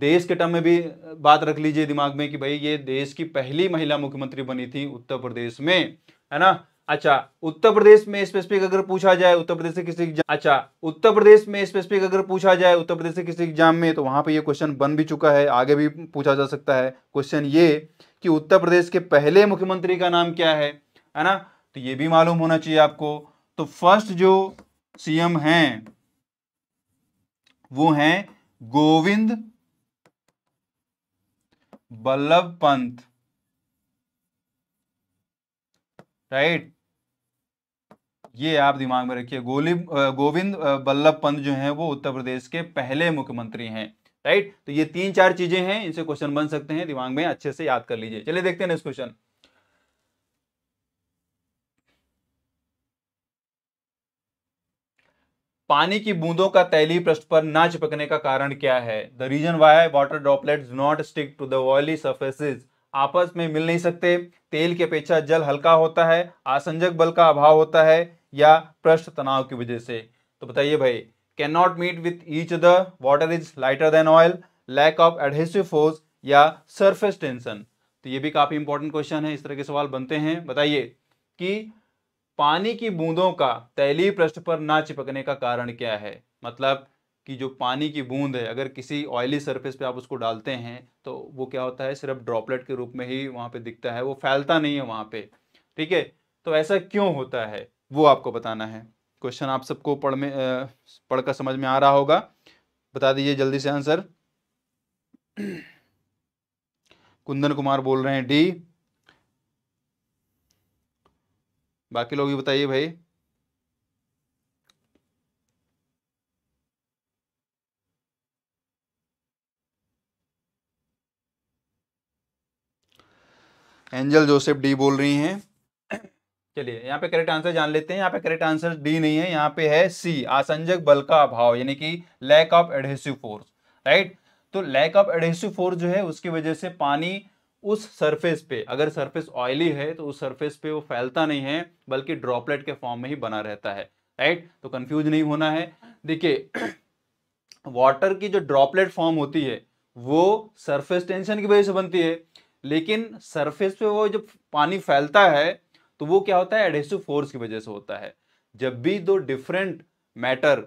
देश के टर्म में भी बात रख लीजिए दिमाग में कि भाई ये देश की पहली महिला मुख्यमंत्री बनी थी उत्तर प्रदेश में है ना अच्छा उत्तर प्रदेश में स्पेसिफिक अगर पूछा जाए उत्तर प्रदेश से किसी अच्छा उत्तर प्रदेश में स्पेसिफिक अगर पूछा जाए उत्तर प्रदेश से किसी एग्जाम में तो वहां पे ये क्वेश्चन बन भी चुका है आगे भी पूछा जा सकता है क्वेश्चन ये कि उत्तर प्रदेश के पहले मुख्यमंत्री का नाम क्या है है ना तो ये भी मालूम होना चाहिए आपको तो फर्स्ट जो सीएम हैं वो हैं गोविंद बल्लभ पंत राइट ये आप दिमाग में रखिए गोली गोविंद बल्लभ पंत जो हैं वो उत्तर प्रदेश के पहले मुख्यमंत्री हैं राइट तो ये तीन चार चीजें हैं इनसे क्वेश्चन बन सकते हैं दिमाग में अच्छे से याद कर लीजिए चलिए देखते हैं नेक्स्ट क्वेश्चन पानी की बूंदों का तैली पृष्ठ पर ना चिपकने का कारण क्या है the reason why water droplet not stick to the surfaces आपस में मिल नहीं सकते तेल की अपेक्षा जल हल्का होता है आसंजक बल का अभाव होता है या पृष्ठ तनाव की वजह से तो बताइए भाई cannot meet with each other, water is lighter than oil, lack of adhesive force या surface tension. तो ये भी काफ़ी इंपॉर्टेंट क्वेश्चन है इस तरह के सवाल बनते हैं बताइए कि पानी की बूंदों का तैली पृष्ठ पर ना चिपकने का कारण क्या है मतलब कि जो पानी की बूंद है अगर किसी ऑयली सरफेस पे आप उसको डालते हैं तो वो क्या होता है सिर्फ ड्रॉपलेट के रूप में ही वहाँ पे दिखता है वो फैलता नहीं है वहाँ पे ठीक है तो ऐसा क्यों होता है वो आपको बताना है क्वेश्चन आप सबको पढ़ में पढ़कर समझ में आ रहा होगा बता दीजिए जल्दी से आंसर कुंदन कुमार बोल रहे हैं डी बाकी लोग भी बताइए भाई एंजल जोसेफ डी बोल रही हैं चलिए यहाँ पे करेक्ट आंसर जान लेते हैं यहाँ पे करेक्ट आंसर डी नहीं है यहाँ पे है सी आसंजक बल का अभाव यानी कि lack of adhesive force right तो लैक ऑफ एडहेसिव फोर्स जो है उसकी वजह से पानी उस सरफेस पे अगर सरफेस ऑयली है तो उस सरफेस पे वो फैलता नहीं है बल्कि ड्रॉपलेट के फॉर्म में ही बना रहता है राइट तो कंफ्यूज नहीं होना है देखिए वाटर [CLEARS THROAT] की जो ड्रॉपलेट फॉर्म होती है वो सरफेस टेंशन की वजह से बनती है लेकिन सरफेस पे वो जब पानी फैलता है तो वो क्या होता है एडहेसिव फोर्स की वजह से होता है जब भी दो डिफरेंट मैटर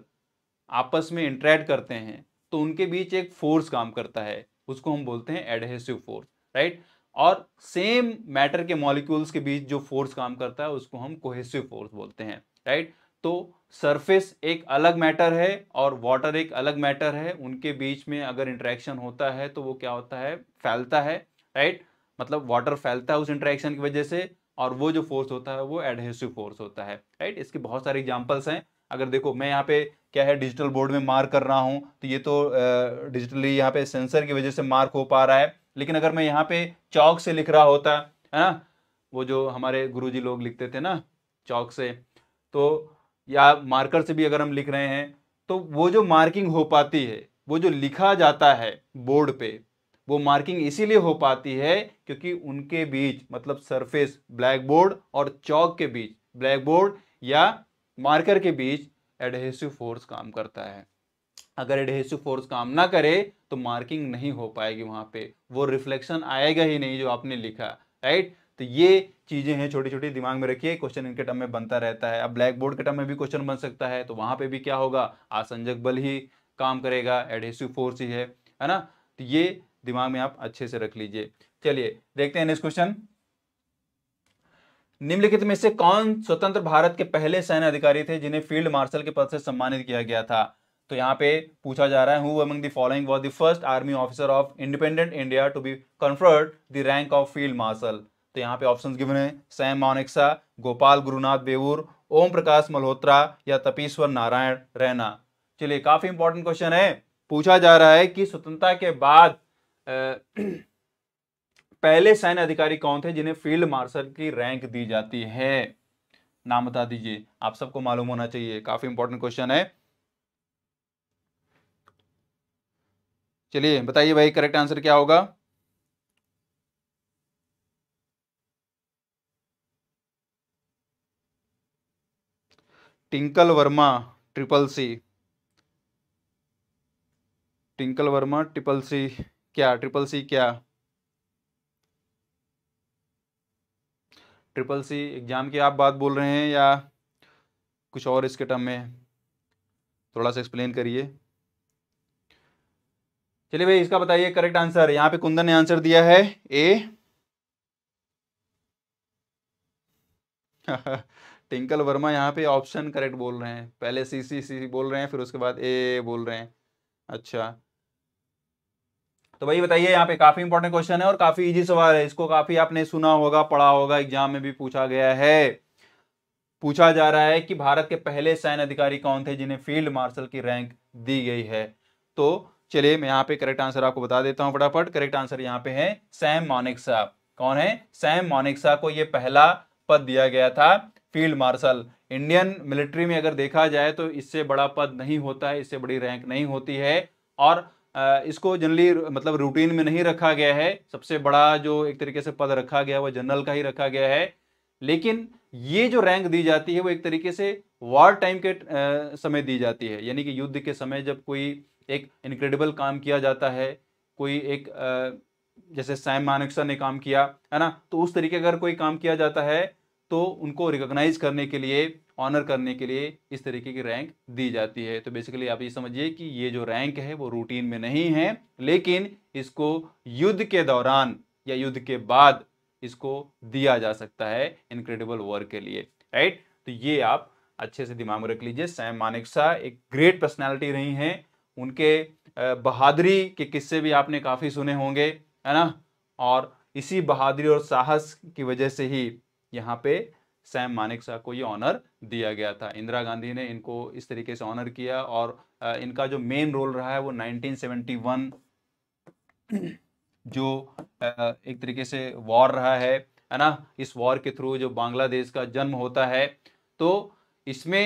आपस में इंटरेक्ट करते हैं तो उनके बीच एक फोर्स काम करता है उसको हम बोलते हैं एडहेसिव फोर्स राइट और सेम मैटर के मॉलिक्यूल्स के बीच जो फोर्स काम करता है उसको हम कोहेसिव फोर्स बोलते हैं राइट तो सरफेस एक अलग मैटर है और वाटर एक अलग मैटर है उनके बीच में अगर इंट्रैक्शन होता है तो वो क्या होता है फैलता है राइट मतलब वाटर फैलता है उस इंट्रैक्शन की वजह से और वो जो फोर्स होता है वो एडहेसिव फोर्स होता है राइट इसके बहुत सारे एग्जाम्पल्स हैं अगर देखो मैं यहाँ पे क्या है डिजिटल बोर्ड में मार्क कर रहा हूँ तो ये तो डिजिटली यहाँ पे सेंसर की वजह से मार्क हो पा रहा है लेकिन अगर मैं यहाँ पे चौक से लिख रहा होता है ना वो जो हमारे गुरुजी लोग लिखते थे ना चौक से तो या मार्कर से भी अगर हम लिख रहे हैं तो वो जो मार्किंग हो पाती है वो जो लिखा जाता है बोर्ड पे वो मार्किंग इसीलिए हो पाती है क्योंकि उनके बीच मतलब सरफेस ब्लैक बोर्ड और चौक के बीच ब्लैक बोर्ड या मार्कर के बीच एडहेसिव फोर्स काम करता है अगर एडहेसिव फोर्स काम ना करे तो मार्किंग नहीं हो पाएगी वहाँ पे वो रिफ्लेक्शन आएगा ही नहीं जो आपने लिखा राइट तो ये चीज़ें हैं छोटी छोटी दिमाग में रखिए क्वेश्चन इनके टर्म में बनता रहता है अब ब्लैक बोर्ड के टर्म में भी क्वेश्चन बन सकता है तो वहाँ पे भी क्या होगा आसंजक बल ही काम करेगा एडहेसिव फोर्स ही है है ना तो ये दिमाग में आप अच्छे से रख लीजिए चलिए देखते हैं नेक्स्ट क्वेश्चन निम्नलिखित में से कौन स्वतंत्र भारत के पहले सैन्य अधिकारी थे जिन्हें फील्ड मार्शल के पद से सम्मानित किया गया था तो यहाँ पे पूछा जा रहा है who among following was the first army officer of independent India to be conferred the rank of field marshal तो यहाँ पे ऑप्शंस गिवन है सैम मोनिक्सा गोपाल गुरुनाथ बेवूर ओम प्रकाश मल्होत्रा या तपीश्वर नारायण रैना चलिए काफी इंपॉर्टेंट क्वेश्चन है पूछा जा रहा है कि स्वतंत्रता के बाद [CLEARS THROAT] पहले सैन्य अधिकारी कौन थे जिन्हें फील्ड मार्शल की रैंक दी जाती है नाम बता दीजिए आप सबको मालूम होना चाहिए काफी इंपॉर्टेंट क्वेश्चन है चलिए बताइए भाई करेक्ट आंसर क्या होगा Tinkle Verma triple C Tinkle Verma triple C क्या ट्रिपल सी क्या ट्रिपल सी एग्ज़ाम की आप बात बोल रहे हैं या कुछ और इसके टर्म में थोड़ा सा एक्सप्लेन करिए चलिए भाई इसका बताइए करेक्ट आंसर यहाँ पे कुंदन ने आंसर दिया है ए [LAUGHS] टिंकल वर्मा यहाँ पे ऑप्शन करेक्ट बोल रहे हैं पहले सी सी सी बोल रहे हैं फिर उसके बाद ए बोल रहे हैं अच्छा तो भाई बताइए यहाँ पे काफी इंपॉर्टेंट क्वेश्चन है और काफी इजी सवाल है इसको काफी आपने सुना होगा पढ़ा होगा एग्जाम में भी पूछा गया है पूछा जा रहा है कि भारत के पहले सैन्य अधिकारी कौन थे जिन्हें फील्ड मार्शल की रैंक दी गई है तो चलिए मैं यहाँ पे करेक्ट आंसर आपको बता देता हूँ फटाफट करेक्ट आंसर यहाँ पे है सैम मोनिक्सा कौन है सैम मोनिक्सा को ये पहला पद दिया गया था फील्ड मार्शल इंडियन मिलिट्री में अगर देखा जाए तो इससे बड़ा पद नहीं होता है इससे बड़ी रैंक नहीं होती है और इसको जनरली मतलब रूटीन में नहीं रखा गया है सबसे बड़ा जो एक तरीके से पद रखा गया है वह जनरल का ही रखा गया है लेकिन ये जो रैंक दी जाती है वो एक तरीके से वॉर टाइम के समय दी जाती है यानी कि युद्ध के समय जब कोई एक इनक्रेडिबल काम किया जाता है कोई एक जैसे सैम मानिकसा ने काम किया है ना तो उस तरीके अगर कोई काम किया जाता है तो उनको रिकॉग्नाइज करने के लिए ऑनर करने के लिए इस तरीके की रैंक दी जाती है तो बेसिकली आप ये समझिए कि ये जो रैंक है वो रूटीन में नहीं है लेकिन इसको युद्ध के दौरान या युद्ध के बाद इसको दिया जा सकता है इनक्रेडिबल वर्क के लिए राइट तो ये आप अच्छे से दिमाग में रख लीजिए सैम मानिकसा एक ग्रेट पर्सनैलिटी रही हैं उनके बहादुरी के किस्से भी आपने काफ़ी सुने होंगे है ना और इसी बहादुरी और साहस की वजह से ही यहाँ पे सैम शाह को ये ऑनर दिया गया था इंदिरा गांधी ने इनको इस तरीके से ऑनर किया और इनका जो मेन रोल रहा है वो 1971 जो एक तरीके से वॉर रहा है है ना इस वॉर के थ्रू जो बांग्लादेश का जन्म होता है तो इसमें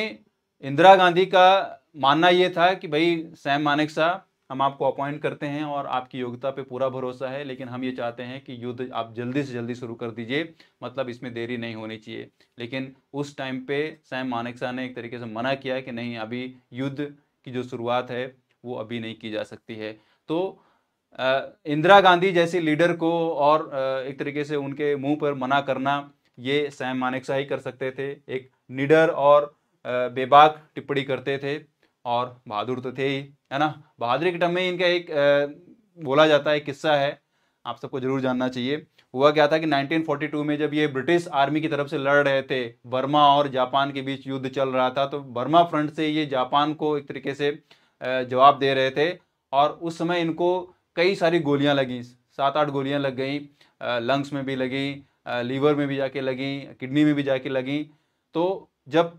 इंदिरा गांधी का मानना ये था कि भाई सैम शाह हम आपको अपॉइंट करते हैं और आपकी योग्यता पे पूरा भरोसा है लेकिन हम ये चाहते हैं कि युद्ध आप जल्दी से जल्दी शुरू कर दीजिए मतलब इसमें देरी नहीं होनी चाहिए लेकिन उस टाइम पे सैम मानिकसा ने एक तरीके से मना किया कि नहीं अभी युद्ध की जो शुरुआत है वो अभी नहीं की जा सकती है तो इंदिरा गांधी जैसे लीडर को और एक तरीके से उनके मुँह पर मना करना ये सैम मानेक्सा ही कर सकते थे एक निडर और बेबाक टिप्पणी करते थे और बहादुर तो थे ही है ना बहादुरी के टम में इनका एक बोला जाता है किस्सा है आप सबको जरूर जानना चाहिए हुआ क्या था कि 1942 में जब ये ब्रिटिश आर्मी की तरफ से लड़ रहे थे बर्मा और जापान के बीच युद्ध चल रहा था तो बर्मा फ्रंट से ये जापान को एक तरीके से जवाब दे रहे थे और उस समय इनको कई सारी गोलियां लगी सात आठ गोलियां लग गई लंग्स में भी लगी लीवर में भी जाके लगी किडनी में भी जाके लगी तो जब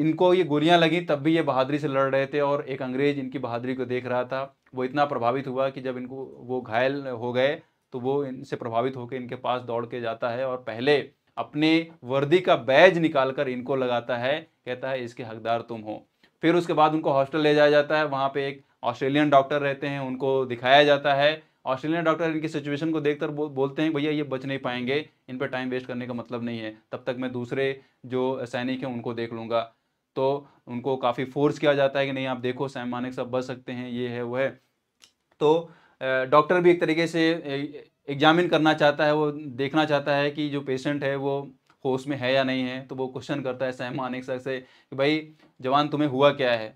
इनको ये गोलियां लगी तब भी ये बहादुरी से लड़ रहे थे और एक अंग्रेज इनकी बहादुरी को देख रहा था वो इतना प्रभावित हुआ कि जब इनको वो घायल हो गए तो वो इनसे प्रभावित होकर इनके पास दौड़ के जाता है और पहले अपने वर्दी का बैज निकालकर इनको लगाता है कहता है इसके हकदार तुम हो फिर उसके बाद उनको हॉस्टल ले जाया जाता है वहाँ पे एक ऑस्ट्रेलियन डॉक्टर रहते हैं उनको दिखाया जाता है ऑस्ट्रेलियन डॉक्टर इनकी सिचुएशन को देखकर बो, बोलते हैं भैया ये बच नहीं पाएंगे इन पर टाइम वेस्ट करने का मतलब नहीं है तब तक मैं दूसरे जो सैनिक हैं उनको देख लूँगा तो उनको काफ़ी फोर्स किया जाता है कि नहीं आप देखो सैम मानिक सब बच सकते हैं ये है वो है तो डॉक्टर भी एक तरीके से एग्जामिन करना चाहता है वो देखना चाहता है कि जो पेशेंट है वो होश में है या नहीं है तो वो क्वेश्चन करता है सैम मानिक सर से कि भाई जवान तुम्हें हुआ क्या है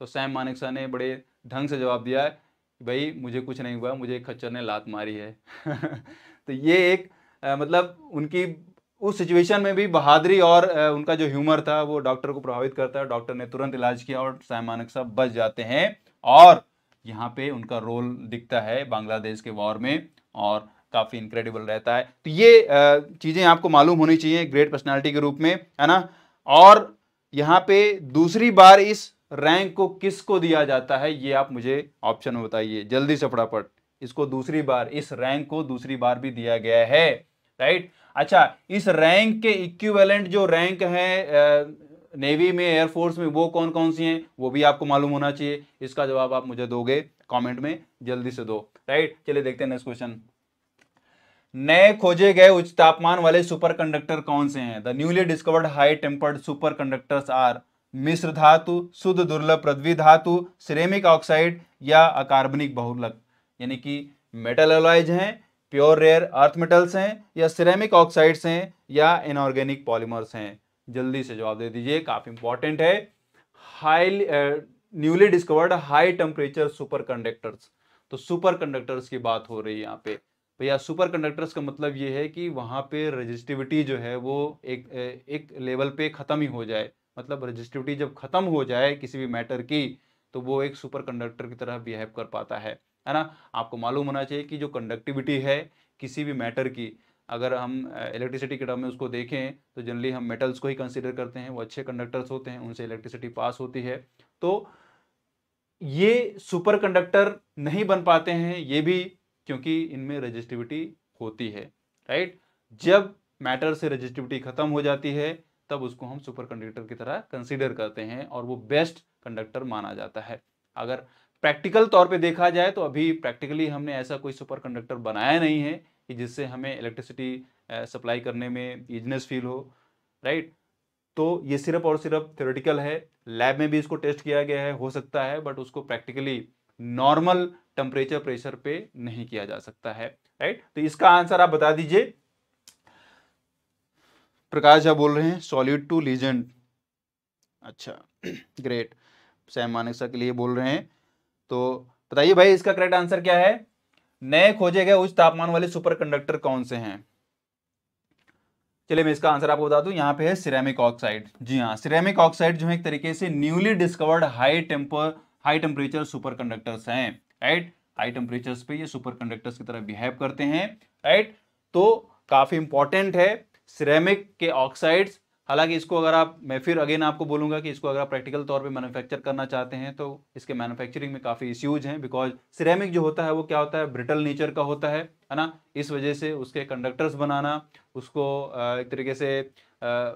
तो सैम मानिक सर ने बड़े ढंग से जवाब दिया कि भाई मुझे कुछ नहीं हुआ मुझे खच्चर ने लात मारी है [LAUGHS] तो ये एक मतलब उनकी उस सिचुएशन में भी बहादरी और उनका जो ह्यूमर था वो डॉक्टर को प्रभावित करता है डॉक्टर ने तुरंत इलाज किया और सामानक साहब बच जाते हैं और यहाँ पे उनका रोल दिखता है बांग्लादेश के वॉर में और काफ़ी इनक्रेडिबल रहता है तो ये चीज़ें आपको मालूम होनी चाहिए ग्रेट पर्सनैलिटी के रूप में है ना और यहाँ पे दूसरी बार इस रैंक को किस को दिया जाता है ये आप मुझे ऑप्शन में बताइए जल्दी से फटाफट इसको दूसरी बार इस रैंक को दूसरी बार भी दिया गया है राइट अच्छा इस रैंक के इक्विवेलेंट जो रैंक है नेवी में एयरफोर्स में वो कौन कौन सी हैं वो भी आपको मालूम होना चाहिए इसका जवाब आप मुझे दोगे कमेंट में जल्दी से दो राइट चलिए देखते हैं नेक्स्ट क्वेश्चन नए खोजे गए उच्च तापमान वाले सुपर कंडक्टर कौन से हैं the newly discovered high tempered super conductors are मिश्र धातु शुद्ध दुर्लभ पृथ्वी धातु सिरेमिक ऑक्साइड या अकार्बनिक बहुलक यानी कि मेटल अलॉयज हैं प्योर रेयर अर्थ मेटल्स हैं या सिरेमिक ऑक्साइड्स हैं या इनऑर्गेनिक पॉलीमर्स हैं जल्दी से जवाब दे दीजिए काफ़ी इंपॉर्टेंट है high newly discovered high temperature super conductors तो सुपर कंडक्टर्स की बात हो रही है यहाँ पे भैया सुपर कंडक्टर्स का मतलब ये है कि वहाँ पे रजिस्टिविटी जो है वो एक एक लेवल पे ख़त्म ही हो जाए मतलब रजिस्टिविटी जब ख़त्म हो जाए किसी भी मैटर की तो वो एक सुपर कंडक्टर की तरह बिहेव कर पाता है है ना आपको मालूम होना चाहिए कि जो कंडक्टिविटी है किसी भी मैटर की अगर हम इलेक्ट्रिसिटी के टर्म में उसको देखें तो जनरली हम मेटल्स को ही कंसिडर करते हैं वो अच्छे कंडक्टर्स होते हैं उनसे इलेक्ट्रिसिटी पास होती है तो ये सुपर कंडक्टर नहीं बन पाते हैं ये भी क्योंकि इनमें रजिस्टिविटी होती है राइट जब मैटर से रजिस्टिविटी खत्म हो जाती है तब उसको हम सुपर कंडक्टर की तरह कंसिडर करते हैं और वो बेस्ट कंडक्टर माना जाता है अगर प्रैक्टिकल तौर पे देखा जाए तो अभी प्रैक्टिकली हमने ऐसा कोई सुपर कंडक्टर बनाया नहीं है कि जिससे हमें इलेक्ट्रिसिटी सप्लाई करने में इजनेस फील हो राइट तो ये सिर्फ और सिर्फ थ्योरेटिकल है लैब में भी इसको टेस्ट किया गया है हो सकता है बट उसको प्रैक्टिकली नॉर्मल टेम्परेचर प्रेशर पे नहीं किया जा सकता है राइट तो इसका आंसर आप बता दीजिए प्रकाश झा बोल रहे हैं सॉलिड टू लीजेंड अच्छा ग्रेट [CLEARS THROAT] सैम मानेक्सा के लिए बोल रहे हैं तो बताइए भाई इसका करेक्ट आंसर क्या है नए खोजे गए उच्च तापमान वाले सुपर कंडक्टर कौन से हैं चलिए मैं इसका आंसर आपको बता दूं यहाँ पे है सिरेमिक ऑक्साइड जी हाँ सिरेमिक ऑक्साइड जो है एक तरीके से newly discovered high temper high temperature super conductors हैं राइट हाई टेम्परेचर पे ये सुपर कंडक्टर्स की तरह बिहेव करते हैं राइट तो काफी इंपॉर्टेंट है सिरेमिक के ऑक्साइड्स हालांकि इसको अगर आप मैं फिर अगेन आपको बोलूँगा कि इसको अगर आप प्रैक्टिकल तौर पे मैन्युफैक्चर करना चाहते हैं तो इसके मैन्युफैक्चरिंग में काफ़ी इश्यूज हैं बिकॉज सिरेमिक जो होता है वो क्या होता है ब्रिटल नेचर का होता है है ना इस वजह से उसके कंडक्टर्स बनाना उसको एक तरीके से आ,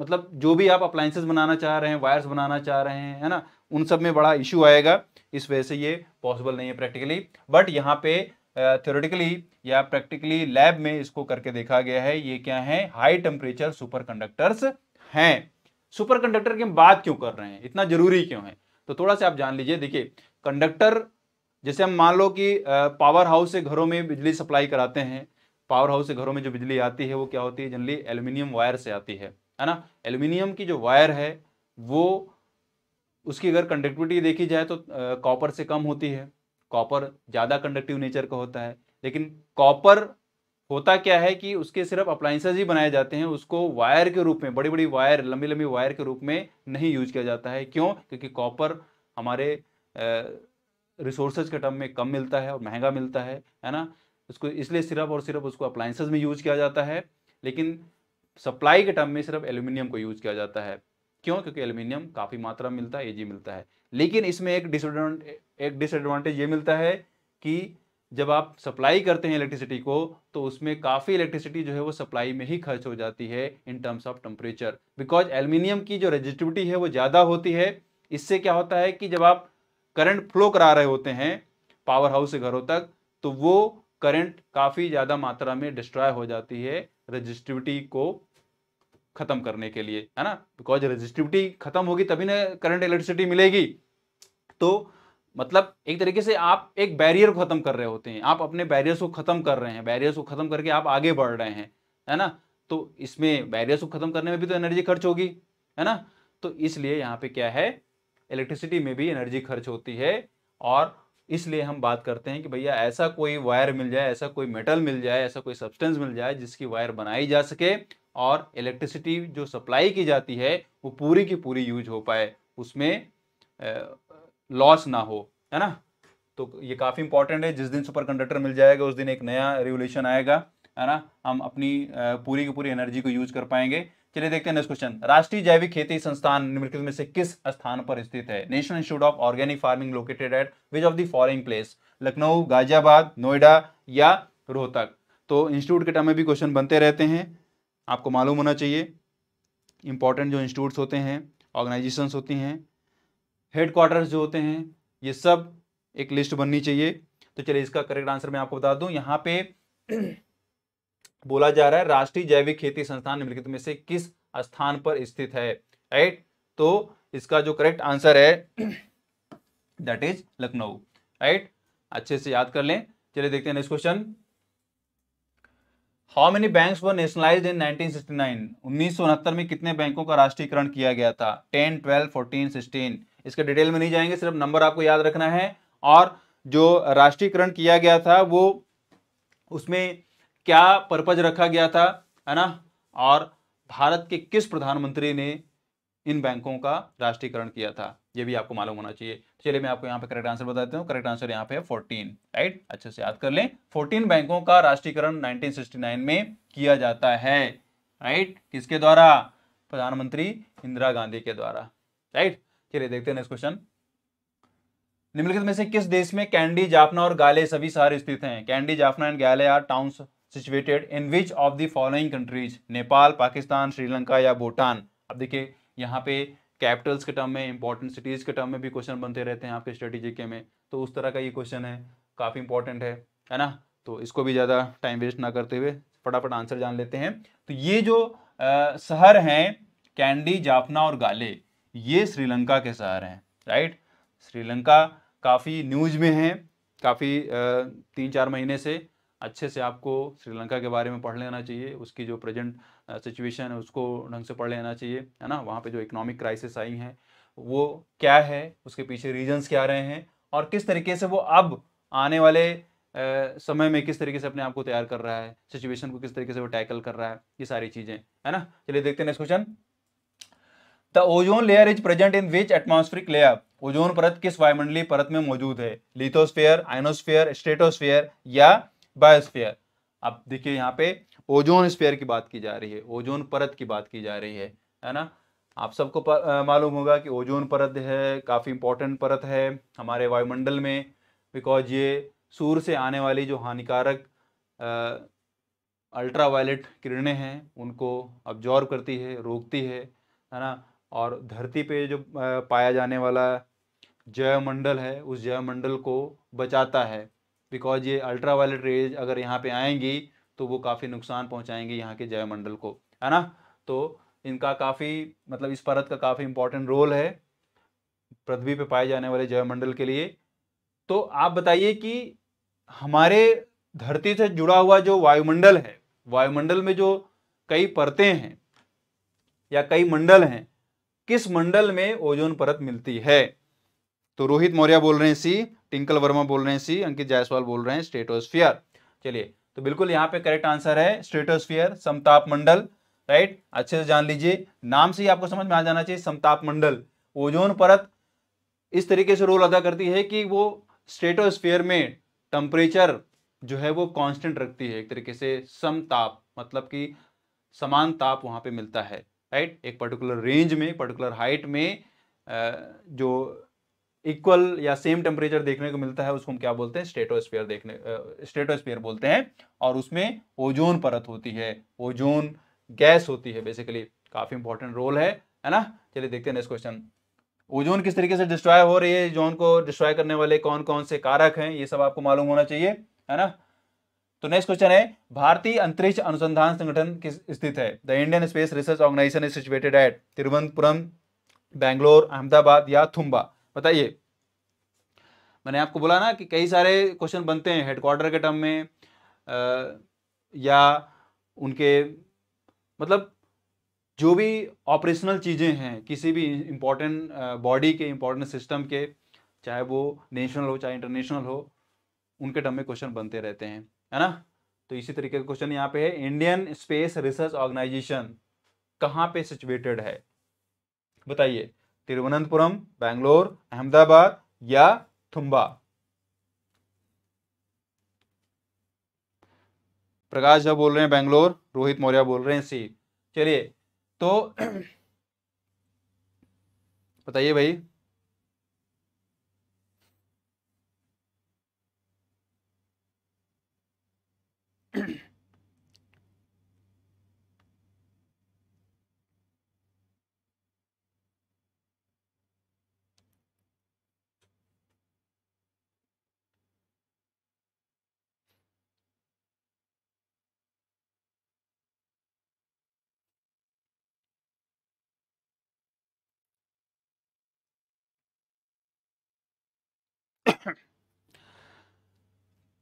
मतलब जो भी आप अप्लाइंसेस बनाना चाह रहे हैं वायर्स बनाना चाह रहे हैं है ना उन सब में बड़ा इशू आएगा इस वजह से ये पॉसिबल नहीं है प्रैक्टिकली बट यहाँ पे थ्योरेटिकली या प्रैक्टिकली लैब में इसको करके देखा गया है ये क्या है हाई टेम्परेचर सुपर कंडक्टर्स हैं सुपर कंडक्टर की हम बात क्यों कर रहे हैं इतना जरूरी क्यों है तो थोड़ा सा आप जान लीजिए देखिए कंडक्टर जैसे हम मान लो कि पावर हाउस से घरों में बिजली सप्लाई कराते हैं पावर हाउस से घरों में जो बिजली आती है वो क्या होती है जनरली एल्यूमिनियम वायर से आती है है ना एल्यूमिनियम की जो वायर है वो उसकी अगर कंडक्टिविटी देखी जाए तो कॉपर से कम होती है कॉपर ज़्यादा कंडक्टिव नेचर का होता है लेकिन कॉपर होता क्या है कि उसके सिर्फ अप्लाइंसेज ही बनाए जाते हैं उसको वायर के रूप में बड़ी बड़ी वायर लंबी लंबी वायर के रूप में नहीं यूज किया जाता है क्यों क्योंकि कॉपर हमारे रिसोर्सेज के टर्म में कम मिलता है और महंगा मिलता है है ना उसको इसलिए सिर्फ और सिर्फ उसको अप्लाइंसेज में यूज किया जाता है लेकिन सप्लाई के टर्म में सिर्फ एल्यूमिनियम को यूज किया जाता है क्यों क्योंकि एल्यूमिनियम काफ़ी मात्रा में मिलता है एजी मिलता है लेकिन इसमें एक डिसएडवांटेज एक डिसएडवांटेज ये मिलता है कि जब आप सप्लाई करते हैं इलेक्ट्रिसिटी को तो उसमें काफ़ी इलेक्ट्रिसिटी जो है वो सप्लाई में ही खर्च हो जाती है in terms of temperature because aluminium की जो रेजिस्टिविटी है वो ज़्यादा होती है इससे क्या होता है कि जब आप करंट फ्लो करा रहे होते हैं पावर हाउस से घरों तक तो वो करंट काफ़ी ज़्यादा मात्रा में डिस्ट्रॉय हो जाती है रजिस्टिविटी को खत्म करने के लिए है ना बिकॉज रेजिस्टिविटी खत्म होगी तभी ना करंट इलेक्ट्रिसिटी मिलेगी तो मतलब एक तरीके से आप एक बैरियर को खत्म कर रहे होते हैं आप अपने बैरियर्स को खत्म कर रहे हैं बैरियर्स को खत्म करके आप आगे बढ़ रहे हैं है ना तो इसमें बैरियर्स को खत्म करने में भी तो एनर्जी खर्च होगी है ना तो इसलिए यहाँ पे क्या है इलेक्ट्रिसिटी में भी एनर्जी खर्च होती है और इसलिए हम बात करते हैं कि भैया ऐसा कोई वायर मिल जाए ऐसा कोई मेटल मिल जाए ऐसा कोई सब्सटेंस मिल जाए जिसकी वायर बनाई जा सके और इलेक्ट्रिसिटी जो सप्लाई की जाती है वो पूरी की पूरी यूज हो पाए उसमें लॉस ना हो है ना तो ये काफ़ी इंपॉर्टेंट है जिस दिन सुपर कंडक्टर मिल जाएगा उस दिन एक नया रेगुलेशन आएगा है ना हम अपनी पूरी की पूरी एनर्जी को यूज कर पाएंगे चलिए देखते हैं नेक्स्ट क्वेश्चन राष्ट्रीय जैविक खेती संस्थान निम्नलिखित में से किस स्थान पर स्थित है national institute of organic farming located at which of the following place Lucknow Ghaziabad Noida या रोहतक तो इंस्टीट्यूट के टाइम में भी क्वेश्चन बनते रहते हैं आपको मालूम होना चाहिए इंपॉर्टेंट जो इंस्टीट्यूट्स होते हैं ऑर्गेनाइजेशंस होती हैं हेड जो होते हैं ये सब एक लिस्ट बननी चाहिए तो चलिए इसका करेक्ट आंसर मैं आपको बता दूं यहाँ पे बोला जा रहा है राष्ट्रीय जैविक खेती संस्थान निम्नलिखित में से किस स्थान पर स्थित है राइट तो इसका जो करेक्ट आंसर है दैट इज लखनऊ राइट अच्छे से याद कर लें चलिए देखते हैं next question how many bank were nationalise in 1969 1969 में कितने बैंकों का राष्ट्रीयकरण किया गया था 10 12 14 16 इसके डिटेल में नहीं जाएंगे सिर्फ नंबर आपको याद रखना है और जो राष्ट्रीयकरण किया गया था वो उसमें क्या पर्पज रखा गया था है ना और भारत के किस प्रधानमंत्री ने इन बैंकों का राष्ट्रीयकरण किया था ये भी आपको मालूम होना चाहिए तो चलिए मैं आपको यहाँ पे करेक्ट आंसर बताते हूँ करेक्ट आंसर यहाँ पे है फोर्टीन राइट अच्छे से याद कर लें फोर्टीन बैंकों का राष्ट्रीयकरण नाइनटीन में किया जाता है राइट किसके द्वारा प्रधानमंत्री इंदिरा गांधी के द्वारा राइट चलिए देखते हैं नेक्स्ट क्वेश्चन निम्नलिखित में से किस देश में कैंडी जाफना और गाले सभी शहर स्थित हैं Kandy Jaffna and Galle are towns situated in which of the following countries Nepal Pakistan Sri Lanka या भूटान अब देखिए यहाँ पे कैपिटल्स के टर्म में इंपॉर्टेंट सिटीज़ के टर्म में भी क्वेश्चन बनते रहते हैं आपके स्ट्रेटेजी के में तो उस तरह का ये क्वेश्चन है काफ़ी इंपॉर्टेंट है है ना तो इसको भी ज़्यादा टाइम वेस्ट ना करते हुए फटाफट आंसर जान लेते हैं तो ये जो आ, शहर हैं कैंडी जाफना और गाले ये श्रीलंका के शहर हैं राइट श्रीलंका काफ़ी न्यूज में है काफ़ी तीन चार महीने से अच्छे से आपको श्रीलंका के बारे में पढ़ लेना चाहिए उसकी जो प्रेजेंट सिचुएशन है उसको ढंग से पढ़ लेना चाहिए है ना वहाँ पे जो इकोनॉमिक क्राइसिस आई हैं वो क्या है उसके पीछे रीजंस क्या रहे हैं और किस तरीके से वो अब आने वाले समय में किस तरीके से अपने आप को तैयार कर रहा है सिचुएशन को किस तरीके से वो टैकल कर रहा है ये सारी चीज़ें है ना चलिए देखते हैं next question the ozone layer is present in which atmospheric layer ozone परत किस वायुमंडलीय परत में मौजूद है लिथोस्फेयर आइनोस्फेयर स्ट्रेटोस्फेयर या बायोस्फीयर अब देखिए यहाँ पे ओजोन स्पेयर की बात की जा रही है ओजोन परत की बात की जा रही है है ना आप सबको मालूम होगा कि ओजोन परत है काफ़ी इंपॉर्टेंट परत है हमारे वायुमंडल में बिकॉज ये सूर्य से आने वाली जो हानिकारक अल्ट्रा वायलेट किरणें हैं उनको अब्जॉर्व करती है रोकती है है ना और धरती पे जो पाया जाने वाला जैवमंडल है उस जैवमंडल को बचाता है बिकॉज ये अल्ट्रा वायलेट रेज अगर यहाँ पे आएंगी तो वो काफ़ी नुकसान पहुँचाएंगे यहाँ के जयमंडल को है ना तो इनका काफ़ी मतलब इस परत का काफ़ी इंपॉर्टेंट रोल है पृथ्वी पे पाए जाने वाले जयमंडल के लिए तो आप बताइए कि हमारे धरती से जुड़ा हुआ जो वायुमंडल है वायुमंडल में जो कई परतें हैं या कई मंडल हैं किस मंडल में ओजोन परत मिलती है तो रोहित मौर्य बोल रहे हैं सी टिंकल वर्मा बोल रहे हैं सी अंकित जायसवाल बोल रहे हैं स्टेटोस्फियर चलिए तो बिल्कुल यहाँ पे करेक्ट आंसर है स्टेटोस्फियर समताप मंडल राइट अच्छे से जान लीजिए नाम से ही आपको समझ में आ जाना चाहिए समताप मंडल ओजोन परत इस तरीके से रोल अदा करती है कि वो स्टेटोस्फियर में टेम्परेचर जो है वो कांस्टेंट रखती है एक तरीके से समताप मतलब कि समान ताप वहाँ पे मिलता है राइट एक पर्टिकुलर रेंज में पर्टिकुलर हाइट में जो इक्वल या सेम टेम्परेचर देखने को मिलता है उसको हम क्या बोलते हैं स्टेटोस्फीयर देखने स्टेटोस्फीयर बोलते हैं और उसमें ओजोन परत होती है ओजोन गैस होती है बेसिकली काफ़ी इंपॉर्टेंट रोल है है ना चलिए देखते हैं नेक्स्ट क्वेश्चन ओजोन किस तरीके से डिस्ट्रॉय हो रही है जोन को डिस्ट्रॉय करने वाले कौन कौन से कारक हैं ये सब आपको मालूम होना चाहिए है ना तो नेक्स्ट क्वेश्चन है भारतीय अंतरिक्ष अनुसंधान संगठन किस स्थित है the Indian space research organisation is situated at Thiruvananthapuram Bangalore Ahmedabad या थुम्बा बताइए मैंने आपको बोला ना कि कई सारे क्वेश्चन बनते हैं हेडक्वार्टर के टर्म में आ, या उनके मतलब जो भी ऑपरेशनल चीज़ें हैं किसी भी इम्पोर्टेंट बॉडी के इम्पोर्टेंट सिस्टम के चाहे वो नेशनल हो चाहे इंटरनेशनल हो उनके टर्म में क्वेश्चन बनते रहते हैं है ना तो इसी तरीके का क्वेश्चन यहाँ पे है इंडियन स्पेस रिसर्च ऑर्गेनाइजेशन कहाँ पे सिचुएटेड है बताइए तिरुवनंतपुरम बैंगलोर अहमदाबाद या थुम्बा प्रकाश झा बोल रहे हैं बैंगलोर रोहित मौर्य बोल रहे हैं सी चलिए तो [CLEARS THROAT] बताइए भाई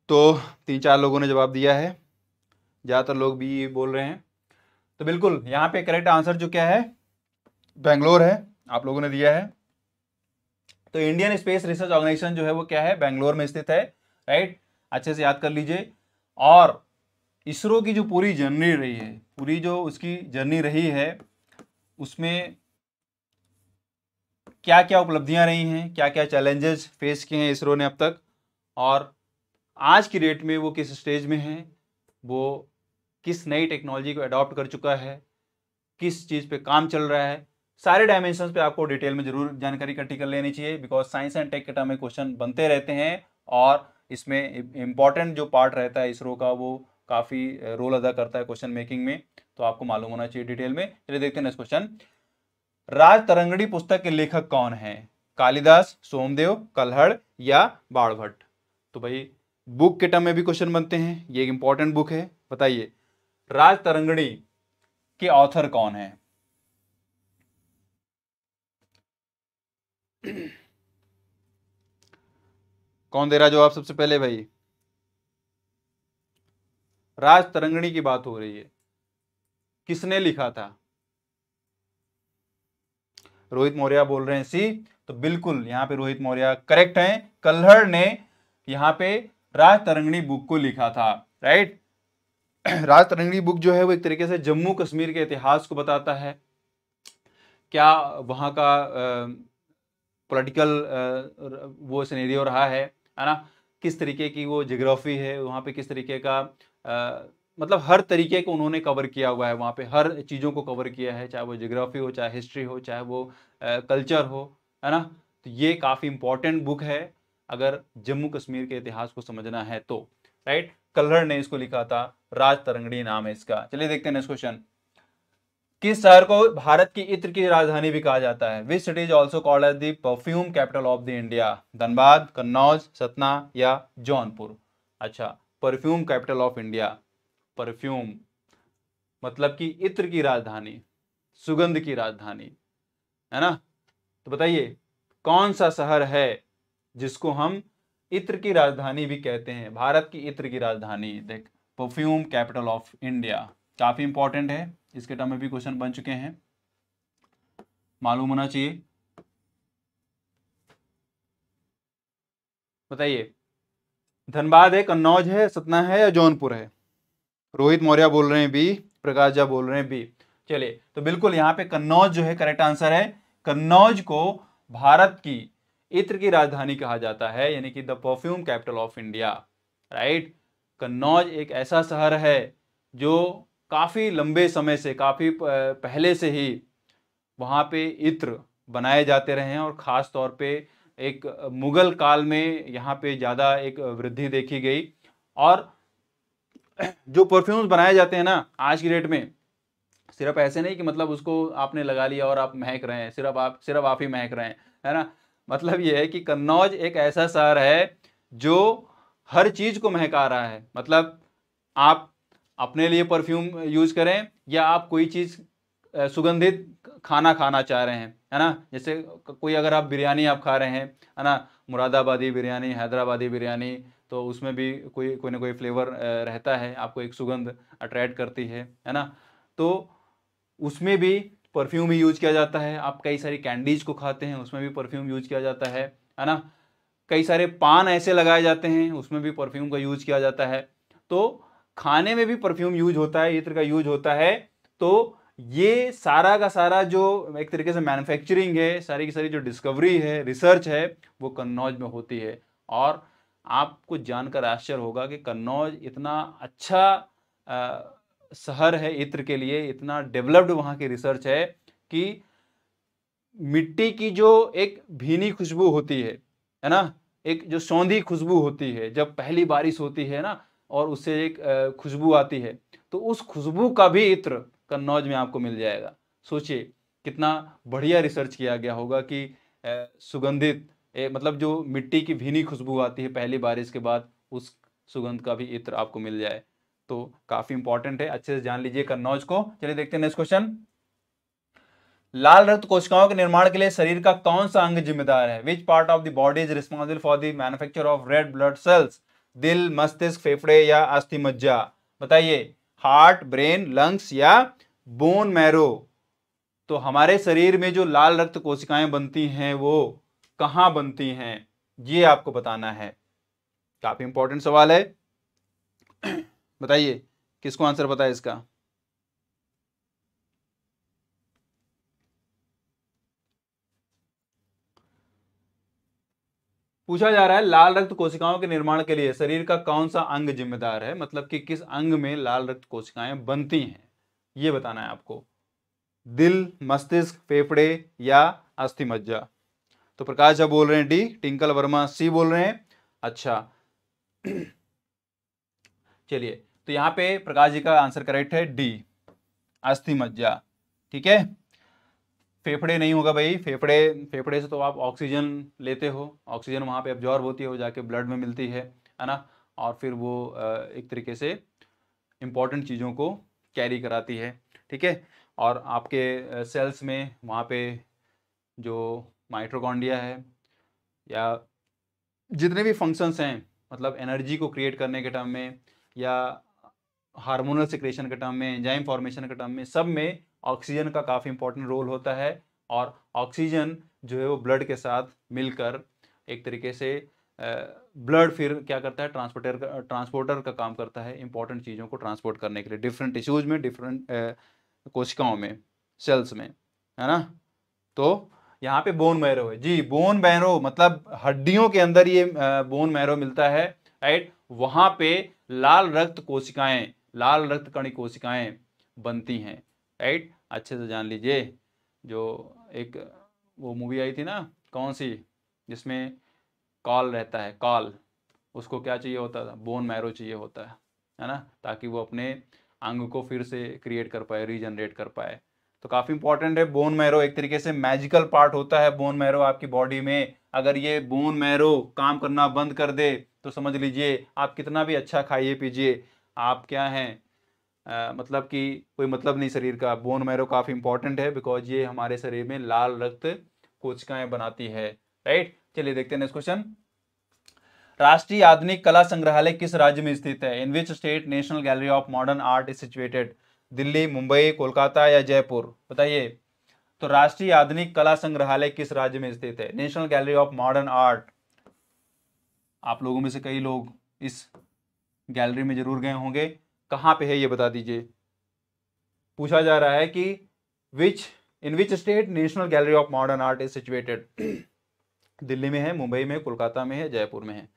तो तीन चार लोगों ने जवाब दिया है ज़्यादातर लोग भी ये बोल रहे हैं तो बिल्कुल यहाँ पे करेक्ट आंसर जो क्या है बेंगलोर है आप लोगों ने दिया है तो इंडियन स्पेस रिसर्च ऑर्गेनाइजेशन जो है वो क्या है बेंगलोर में स्थित है राइट अच्छे से याद कर लीजिए और इसरो की जो पूरी जर्नी रही है पूरी जो उसकी जर्नी रही है उसमें क्या क्या उपलब्धियां रही हैं क्या क्या चैलेंजेस फेस किए हैं इसरो ने अब तक और आज की डेट में वो किस स्टेज में है वो किस नई टेक्नोलॉजी को अडॉप्ट कर चुका है किस चीज़ पे काम चल रहा है सारे डायमेंशन पे आपको डिटेल में जरूर जानकारी इकट्ठी कर लेनी चाहिए बिकॉज साइंस एंड टेक के टाइम में क्वेश्चन बनते रहते हैं और इसमें इम्पॉर्टेंट जो पार्ट रहता है इसरो का वो काफ़ी रोल अदा करता है क्वेश्चन मेकिंग में तो आपको मालूम होना चाहिए डिटेल में चलिए देखते हैं नेक्स्ट क्वेश्चन राज तरंगड़ी पुस्तक के लेखक कौन है कालिदास सोमदेव कलहड़ या बाढ़ तो भाई बुक के टर्म में भी क्वेश्चन बनते हैं ये एक इंपॉर्टेंट बुक है बताइए राज तरंगड़ी के ऑथर कौन है कौन दे रहा जवाब सबसे पहले भाई राज तरंगणी की बात हो रही है किसने लिखा था रोहित मौर्य बोल रहे हैं सी तो बिल्कुल यहां पे रोहित मौर्य करेक्ट हैं कल्हर ने यहां पे राज तरंगणी बुक को लिखा था राइट [CLEARS THROAT] राज तरंगणी बुक जो है वो एक तरीके से जम्मू कश्मीर के इतिहास को बताता है क्या वहाँ का पॉलिटिकल वो सिनेरियो रहा है है ना किस तरीके की वो जोग्राफी है वहाँ पे किस तरीके का आ, मतलब हर तरीके को उन्होंने कवर किया हुआ है वहाँ पे हर चीज़ों को कवर किया है चाहे वो जोग्राफी हो चाहे हिस्ट्री हो चाहे वो कल्चर हो है ना तो ये काफ़ी इंपॉर्टेंट बुक है अगर जम्मू कश्मीर के इतिहास को समझना है तो राइट कलहर ने इसको लिखा था राज तरंगड़ी नाम है इसका चलिए देखते हैं नेक्स्ट क्वेश्चन किस शहर को भारत की इत्र की राजधानी भी कहा जाता है which city is also called as the perfume capital of the India Dhanbad Kannauj Satna या जौनपुर अच्छा perfume capital of India perfume मतलब कि इत्र की राजधानी सुगंध की राजधानी है ना तो बताइए कौन सा शहर है जिसको हम इत्र की राजधानी भी कहते हैं भारत की इत्र की राजधानी देख परफ्यूम कैपिटल ऑफ इंडिया काफ़ी इंपॉर्टेंट है इसके टर्म में भी क्वेश्चन बन चुके हैं मालूम होना चाहिए बताइए धनबाद है कन्नौज है सतना है या जौनपुर है रोहित मौर्य बोल रहे हैं बी प्रकाश झा बोल रहे हैं बी चलिए तो बिल्कुल यहाँ पे कन्नौज जो है करेक्ट आंसर है कन्नौज को भारत की इत्र की राजधानी कहा जाता है यानी कि the perfume capital of India right Kannauj एक ऐसा शहर है जो काफ़ी लंबे समय से काफ़ी पहले से ही वहाँ पे इत्र बनाए जाते रहे हैं और ख़ास तौर पे एक मुग़ल काल में यहाँ पे ज़्यादा एक वृद्धि देखी गई और जो परफ्यूम्स बनाए जाते हैं ना आज की डेट में सिर्फ ऐसे नहीं कि मतलब उसको आपने लगा लिया और आप महक रहे हैं सिर्फ आप सिर्फ आप ही महक रहे हैं है ना मतलब ये है कि कन्नौज एक ऐसा शहर है जो हर चीज़ को महका रहा है मतलब आप अपने लिए परफ्यूम यूज़ करें या आप कोई चीज़ सुगंधित खाना खाना चाह रहे हैं है ना जैसे कोई अगर आप बिरयानी आप खा रहे हैं है ना मुरादाबादी बिरयानी हैदराबादी बिरयानी तो उसमें भी कोई कोई ना कोई फ्लेवर रहता है आपको एक सुगंध अट्रैक्ट करती है है ना तो उसमें भी परफ्यूम भी यूज किया जाता है आप कई सारी कैंडीज को खाते हैं उसमें भी परफ्यूम यूज किया जाता है है ना कई सारे पान ऐसे लगाए जाते हैं उसमें भी परफ्यूम का यूज किया जाता है तो खाने में भी परफ्यूम यूज होता है इत्र का यूज होता है तो ये सारा का सारा जो एक तरीके से मैन्युफैक्चरिंग है सारी की सारी जो डिस्कवरी है रिसर्च है वो कन्नौज में होती है और आपको जानकर आश्चर्य होगा कि कन्नौज इतना अच्छा आ, शहर है इत्र के लिए इतना डेवलप्ड वहाँ की रिसर्च है कि मिट्टी की जो एक भीनी खुशबू होती है है ना एक जो सौंधी खुशबू होती है जब पहली बारिश होती है ना और उससे एक खुशबू आती है तो उस खुशबू का भी इत्र कन्नौज में आपको मिल जाएगा सोचिए कितना बढ़िया रिसर्च किया गया होगा कि सुगंधित ए, मतलब जो मिट्टी की भीनी खुशबू आती है पहली बारिश के बाद उस सुगंध का भी इत्र आपको मिल जाए तो काफी इंपॉर्टेंट है अच्छे से जान लीजिए कन्नौज को चलिए देखते हैं नेक्स्ट क्वेश्चन लाल रक्त कोशिकाओं के निर्माण के लिए शरीर का कौन सा अंग जिम्मेदार है which part of the body is responsible for the manufacture of red blood cells दिल मस्तिष्क फेफड़े या अस्थि मज्जा बताइए हार्ट ब्रेन लंग्स या बोन मैरो तो हमारे शरीर में जो लाल रक्त कोशिकाएं बनती हैं वो कहाँ बनती हैं ये आपको बताना है काफी इंपॉर्टेंट सवाल है बताइए किसको आंसर पता है इसका पूछा जा रहा है लाल रक्त कोशिकाओं के निर्माण के लिए शरीर का कौन सा अंग जिम्मेदार है मतलब कि किस अंग में लाल रक्त कोशिकाएं बनती हैं ये बताना है आपको दिल मस्तिष्क फेफड़े या अस्थि मज्जा तो प्रकाश जब बोल रहे हैं डी टिंकल वर्मा सी बोल रहे हैं अच्छा चलिए तो यहाँ पे प्रकाश जी का आंसर करेक्ट है डी अस्थि मज्जा ठीक है फेफड़े नहीं होगा भाई फेफड़े फेफड़े से तो आप ऑक्सीजन लेते हो ऑक्सीजन वहाँ पे एब्जॉर्ब होती है वो जाके ब्लड में मिलती है है ना और फिर वो एक तरीके से इम्पॉर्टेंट चीज़ों को कैरी कराती है ठीक है और आपके सेल्स में वहाँ पे जो माइट्रोकॉन्डिया है या जितने भी फंक्शंस हैं मतलब एनर्जी को क्रिएट करने के टाइम में या हार्मोनल सिक्रेशन के टर्म में एंजाइम फॉर्मेशन के टर्म में सब में ऑक्सीजन का काफ़ी इंपॉर्टेंट रोल होता है और ऑक्सीजन जो है वो ब्लड के साथ मिलकर एक तरीके से ब्लड फिर क्या करता है ट्रांसपोर्टर का ट्रांसपोर्टर का काम करता है इंपॉर्टेंट चीज़ों को ट्रांसपोर्ट करने के लिए डिफरेंट टिश्यूज में डिफरेंट कोशिकाओं में सेल्स में है ना तो यहाँ पे बोन मैरो है जी बोन मैरो मतलब हड्डियों के अंदर ये बोन मैरो मिलता है राइट वहां पे लाल रक्त कोशिकाएं लाल रक्त कणी कोशिकाएं बनती हैं राइट अच्छे से जान लीजिए जो एक वो मूवी आई थी ना कौन सी जिसमें कॉल रहता है कॉल उसको क्या चाहिए होता था बोन मैरो चाहिए होता है है ना ताकि वो अपने अंग को फिर से क्रिएट कर पाए रीजनरेट कर पाए तो काफ़ी इंपॉर्टेंट है बोन मैरो एक तरीके से मैजिकल पार्ट होता है बोन मैरो आपकी बॉडी में अगर ये बोन मैरो काम करना बंद कर दे तो समझ लीजिए आप कितना भी अच्छा खाइए पीजिए आप क्या हैं मतलब कि कोई मतलब नहीं शरीर का बोन मैरो काफ़ी इंपॉर्टेंट है बिकॉज ये हमारे शरीर में लाल रक्त कोशिकाएं बनाती है राइट चलिए देखते हैं नेक्स्ट क्वेश्चन राष्ट्रीय आधुनिक कला संग्रहालय किस राज्य में स्थित है in which state national gallery of modern art is situated Delhi Mumbai Kolkata या जयपुर बताइए तो राष्ट्रीय आधुनिक कला संग्रहालय किस राज्य में स्थित है national gallery of modern art आप लोगों में से कई लोग इस गैलरी में जरूर गए होंगे कहाँ पे है ये बता दीजिए पूछा जा रहा है कि which in which state national gallery of modern art is situated Delhi में है मुंबई में कोलकाता में है जयपुर में है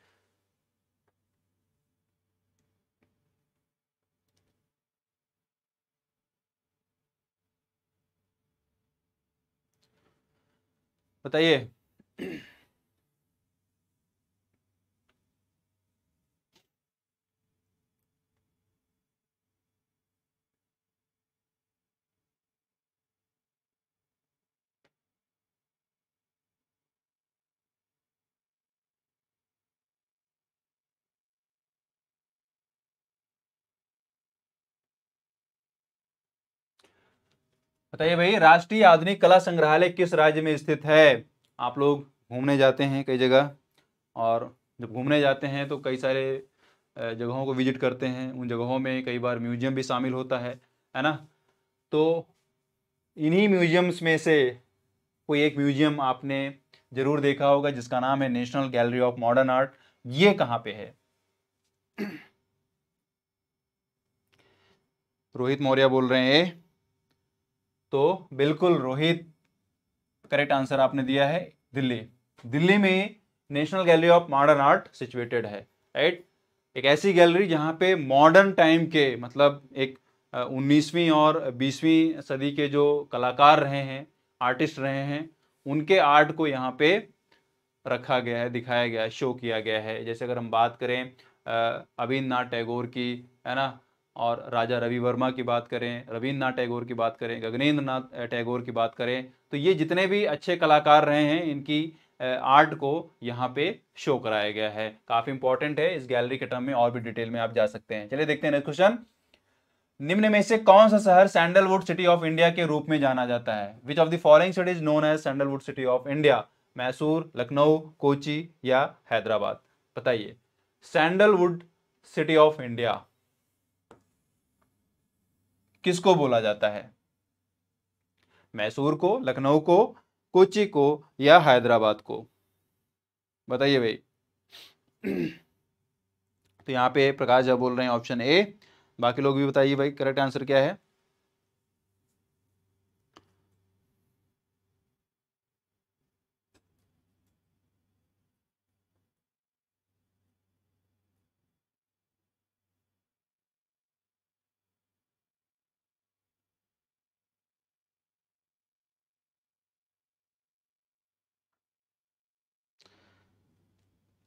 बताइए [CLEARS THROAT] बताइए भाई राष्ट्रीय आधुनिक कला संग्रहालय किस राज्य में स्थित है आप लोग घूमने जाते हैं कई जगह और जब घूमने जाते हैं तो कई सारे जगहों को विजिट करते हैं उन जगहों में कई बार म्यूजियम भी शामिल होता है है ना तो इन्हीं म्यूजियम्स में से कोई एक म्यूजियम आपने ज़रूर देखा होगा जिसका नाम है national gallery of modern art ये कहाँ पे है [CLEARS THROAT] रोहित मौर्य बोल रहे हैं तो बिल्कुल रोहित करेक्ट आंसर आपने दिया है दिल्ली दिल्ली में national gallery of modern art situated है राइट एक ऐसी गैलरी जहाँ पे मॉडर्न टाइम के मतलब एक उन्नीसवीं और बीसवीं सदी के जो कलाकार रहे हैं आर्टिस्ट रहे हैं उनके आर्ट को यहाँ पे रखा गया है दिखाया गया है शो किया गया है जैसे अगर हम बात करें अभिन्द्रनाथ टैगोर की है ना और राजा रवि वर्मा की बात करें रविन्द्रनाथ टैगोर की बात करें गगनेन्द्र नाथ टैगोर की बात करें तो ये जितने भी अच्छे कलाकार रहे हैं इनकी आर्ट को यहाँ पे शो कराया गया है काफ़ी इंपॉर्टेंट है इस गैलरी के टर्म में और भी डिटेल में आप जा सकते हैं चलिए देखते हैं नेक्स्ट क्वेश्चन निम्न में से कौन सा शहर सैंडलवुड सिटी ऑफ इंडिया के रूप में जाना जाता है which of the following city is known as sandalwood city of India Mysore Lucknow Kochi या हैदराबाद बताइए सैंडलवुड सिटी ऑफ इंडिया किसको बोला जाता है मैसूर को लखनऊ को कोची को या हैदराबाद को बताइए भाई तो यहाँ पे प्रकाश जब बोल रहे हैं ऑप्शन ए बाकी लोग भी बताइए भाई करेक्ट आंसर क्या है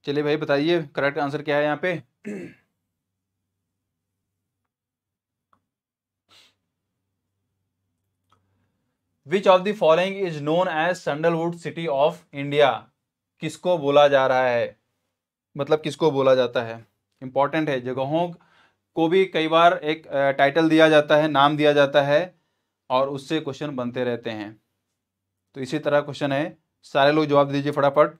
चलिए भाई बताइए करेक्ट आंसर क्या है यहाँ पे which of the following is known as sandalwood city of India किसको बोला जा रहा है मतलब किसको बोला जाता है इंपॉर्टेंट है जगहों को भी कई बार एक टाइटल दिया जाता है नाम दिया जाता है और उससे क्वेश्चन बनते रहते हैं तो इसी तरह क्वेश्चन है सारे लोग जवाब दीजिए फटाफट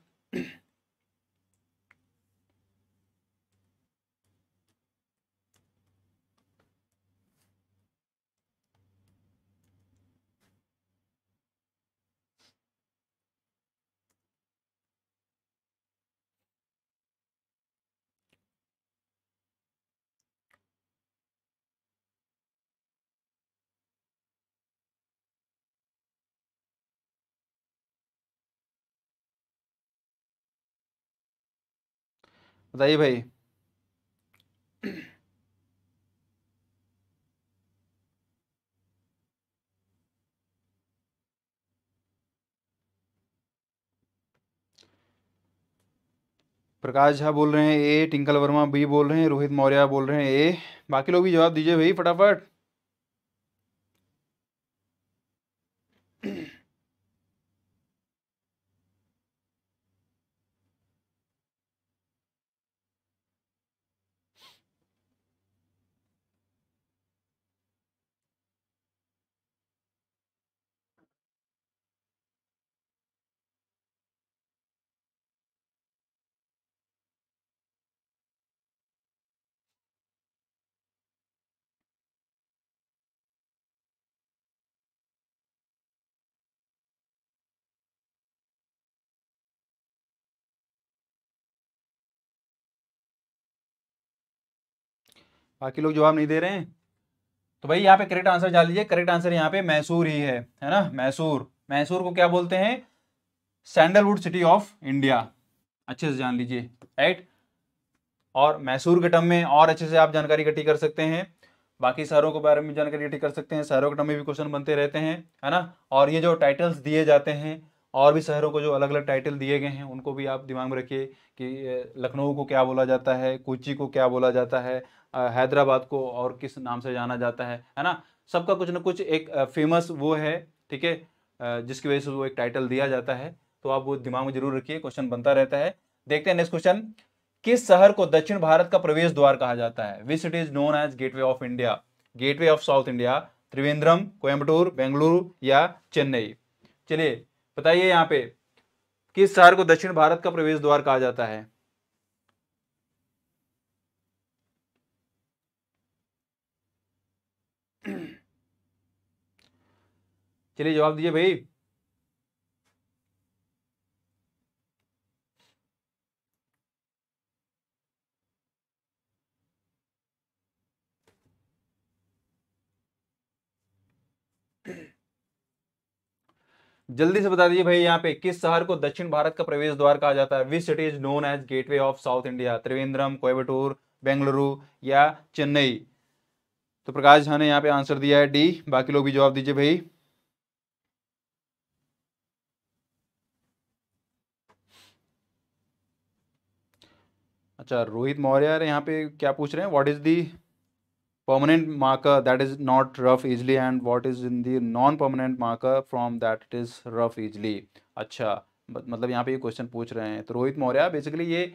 बताइए भाई प्रकाश झा बोल रहे हैं ए टिंकल वर्मा बी बोल रहे हैं रोहित मौर्य बोल रहे हैं ए बाकी लोग भी जवाब दीजिए भाई फटाफट बाकी लोग जवाब नहीं दे रहे हैं तो भाई यहाँ पे करेक्ट आंसर जान लीजिए करेक्ट आंसर यहाँ पे मैसूर ही है है ना मैसूर मैसूर को क्या बोलते हैं सैंडलवुड सिटी ऑफ इंडिया अच्छे से जान लीजिए राइट और मैसूर के टम में और अच्छे से आप जानकारी इकट्ठी कर सकते हैं बाकी शहरों के बारे में जानकारी इकट्ठी कर सकते हैं शहरों के टम में भी क्वेश्चन बनते रहते हैं है ना और ये जो टाइटल्स दिए जाते हैं और भी शहरों को जो अलग अलग टाइटल दिए गए हैं उनको भी आप दिमाग में रखिए कि लखनऊ को क्या बोला जाता है कोची को क्या बोला जाता है हैदराबाद को और किस नाम से जाना जाता है है ना सबका कुछ ना कुछ एक फेमस वो है ठीक है जिसकी वजह से वो एक टाइटल दिया जाता है तो आप वो दिमाग में जरूर रखिए क्वेश्चन बनता रहता है देखते हैं नेक्स्ट क्वेश्चन किस शहर को दक्षिण भारत का प्रवेश द्वार कहा जाता है which it is known as gate of India gate of south India Trivandrum Coimbatore Bengaluru या चेन्नई चलिए बताइए यहाँ पे किस शहर को दक्षिण भारत का प्रवेश द्वार कहा जाता है चलिए जवाब दीजिए भाई जल्दी से बता दीजिए भाई यहाँ पे किस शहर को दक्षिण भारत का प्रवेश द्वार कहा जाता है which city is known as gateway of south India Trivandrum Coimbatore Bengaluru या चेन्नई तो प्रकाश झा ने यहाँ पे आंसर दिया है डी बाकी लोग भी जवाब दीजिए भाई अच्छा रोहित मौर्य यहाँ पे क्या पूछ रहे हैं what is the permanent marker that is not rub easily and what is in the non permanent marker from that it is rub easily अच्छा मतलब यहाँ पे ये क्वेश्चन पूछ रहे हैं तो रोहित मौर्य बेसिकली ये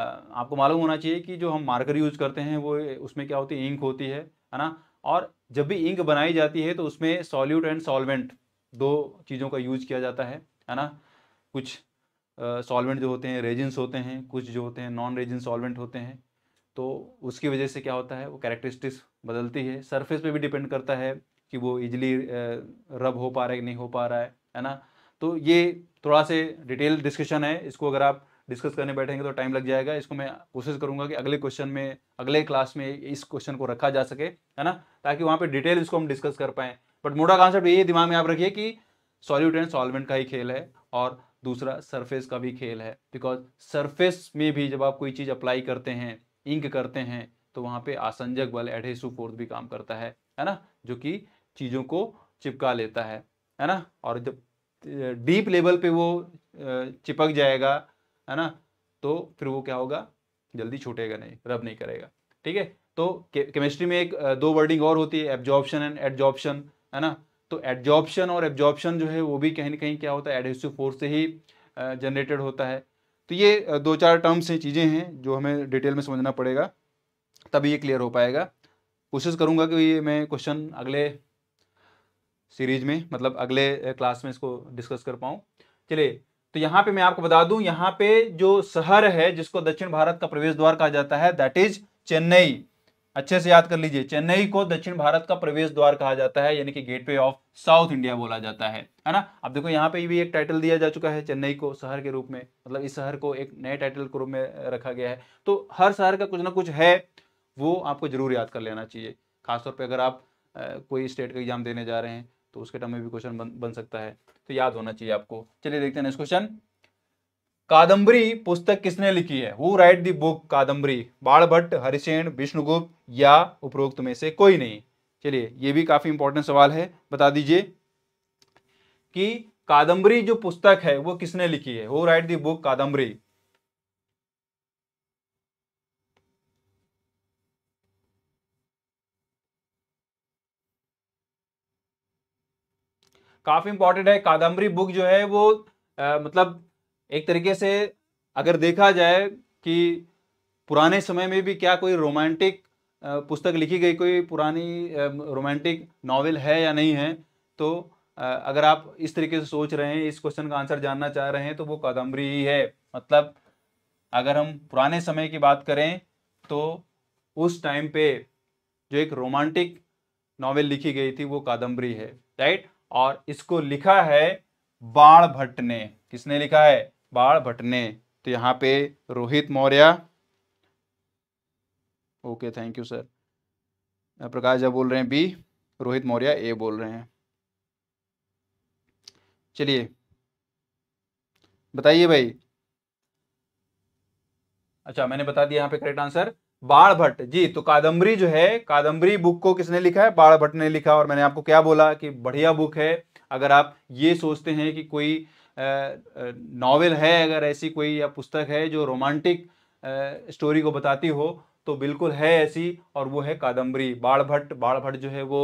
आपको मालूम होना चाहिए कि जो हम मार्कर यूज करते हैं वो उसमें क्या होती है इंक होती है है ना और जब भी इंक बनाई जाती है तो उसमें सॉल्यूट एंड सॉल्वेंट दो चीज़ों का यूज किया जाता है है ना कुछ सॉल्वेंट जो होते हैं रेजिन्स होते हैं कुछ जो होते हैं नॉन रेजिन सॉल्वेंट होते हैं तो उसकी वजह से क्या होता है वो कैरेक्टरिस्टिक्स बदलती है सरफेस पे भी डिपेंड करता है कि वो इजिली रब हो पा रहा है कि नहीं हो पा रहा है है ना तो ये थोड़ा से डिटेल डिस्कशन है इसको अगर आप डिस्कस करने बैठेंगे तो टाइम लग जाएगा इसको मैं कोशिश करूंगा कि अगले क्वेश्चन में अगले क्लास में इस क्वेश्चन को रखा जा सके है ना ताकि वहाँ पर डिटेल इसको हम डिस्कस कर पाएँ बट मोटा कॉन्सेप्ट ये दिमाग में आप रखिए कि सॉल्यूट एंड सॉल्वेंट का ही खेल है और दूसरा सरफेस का भी खेल है बिकॉज सरफेस में भी जब आप कोई चीज़ अप्लाई करते हैं इंक करते हैं तो वहाँ पे आसंजक बल एडहेसिव फोर्स भी काम करता है है ना जो कि चीज़ों को चिपका लेता है है ना और जब डीप लेवल पे वो चिपक जाएगा है ना तो फिर वो क्या होगा जल्दी छूटेगा नहीं रब नहीं करेगा ठीक है तो केमिस्ट्री में एक दो वर्डिंग और होती है एब्जॉर्प्शन एंड एडजॉर्प्शन है ना तो एडजॉर्प्शन और एब्जॉर्प्शन जो है वो भी कहीं ना कहीं क्या होता है एडहेसिव फोर्स से ही जनरेटेड होता है तो ये दो चार टर्म्स हैं चीज़ें हैं जो हमें डिटेल में समझना पड़ेगा तभी ये क्लियर हो पाएगा कोशिश करूँगा कि मैं क्वेश्चन अगले सीरीज में मतलब अगले क्लास में इसको डिस्कस कर पाऊँ चलिए तो यहाँ पे मैं आपको बता दूं यहाँ पे जो शहर है जिसको दक्षिण भारत का प्रवेश द्वार कहा जाता है दैट इज चेन्नई अच्छे से याद कर लीजिए चेन्नई को दक्षिण भारत का प्रवेश द्वार कहा जाता है यानी कि गेटवे ऑफ साउथ इंडिया बोला जाता है है ना अब देखो यहाँ पे भी एक टाइटल दिया जा चुका है चेन्नई को शहर के रूप में मतलब इस शहर को एक नए टाइटल के रूप में रखा गया है तो हर शहर का कुछ ना कुछ है वो आपको जरूर याद कर लेना चाहिए खासतौर पर अगर आप कोई स्टेट का एग्जाम देने जा रहे हैं तो उसके टाइम में भी क्वेश्चन बन सकता है तो याद होना चाहिए आपको चलिए देखते हैं नेक्स्ट क्वेश्चन कादंबरी पुस्तक किसने लिखी है who write the book Kadambari Bana Bhatt Harisena Vishnugupta या उपरोक्त में से कोई नहीं चलिए ये भी काफ़ी इंपॉर्टेंट सवाल है बता दीजिए कि कादम्बरी जो पुस्तक है वो किसने लिखी है who write the book Kadambari काफ़ी इंपॉर्टेंट है कादम्बरी बुक जो है वो आ, मतलब एक तरीके से अगर देखा जाए कि पुराने समय में भी क्या कोई रोमांटिक पुस्तक लिखी गई कोई पुरानी रोमांटिक नावल है या नहीं है तो अगर आप इस तरीके से सोच रहे हैं इस क्वेश्चन का आंसर जानना चाह रहे हैं तो वो कादम्बरी ही है मतलब अगर हम पुराने समय की बात करें तो उस टाइम पे जो एक रोमांटिक नावल लिखी गई थी वो कादम्बरी है राइट और इसको लिखा है बाण भट्ट ने किसने लिखा है बाढ़ ने तो यहाँ पे Rohit Maurya okay thank you sir Prakash जब बोल रहे हैं बी रोहित मौर्य ए बोल रहे हैं चलिए बताइए भाई अच्छा मैंने बता दिया यहाँ पे करेक्ट आंसर बाढ़ भट्ट जी तो कादम्बरी जो है कादम्बरी बुक को किसने लिखा है बाढ़ भट्ट ने लिखा और मैंने आपको क्या बोला कि बढ़िया बुक है अगर आप ये सोचते हैं कि कोई नावल है अगर ऐसी कोई या पुस्तक है जो रोमांटिक स्टोरी को बताती हो तो बिल्कुल है ऐसी और वो है कादम्बरी बाढ़ भट्ट बाढ़ भट्ट जो है वो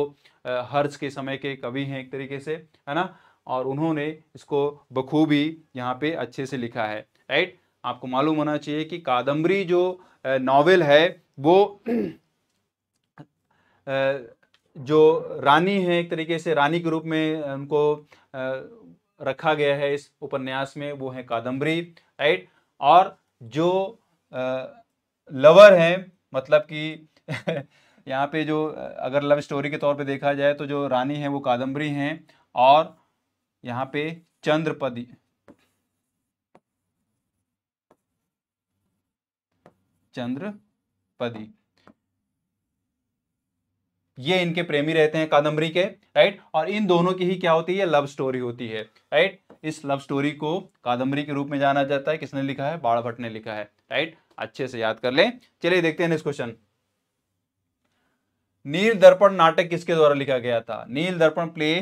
हर्ष के समय के कवि हैं एक तरीके से है ना और उन्होंने इसको बखूबी यहाँ पे अच्छे से लिखा है राइट आपको मालूम होना चाहिए कि कादम्बरी जो नावल है वो जो रानी है एक तरीके से रानी के रूप में उनको रखा गया है इस उपन्यास में वो है कादम्बरी राइट और जो आ, लवर है मतलब कि [LAUGHS] यहाँ पे जो अगर लव स्टोरी के तौर पे देखा जाए तो जो रानी है वो कादम्बरी हैं और यहाँ पे चंद्रपदी चंद्रपदी ये इनके प्रेमी रहते हैं कादम्बरी के राइट और इन दोनों की ही क्या होती है लव स्टोरी होती है राइट इस लव स्टोरी को कादम्बरी के रूप में जाना जाता है किसने लिखा है बाढ़ भट्ट ने लिखा है राइट अच्छे से याद कर लें चलिए देखते हैं नेक्स्ट क्वेश्चन नील दर्पण नाटक किसके द्वारा लिखा गया था Neel Darpan play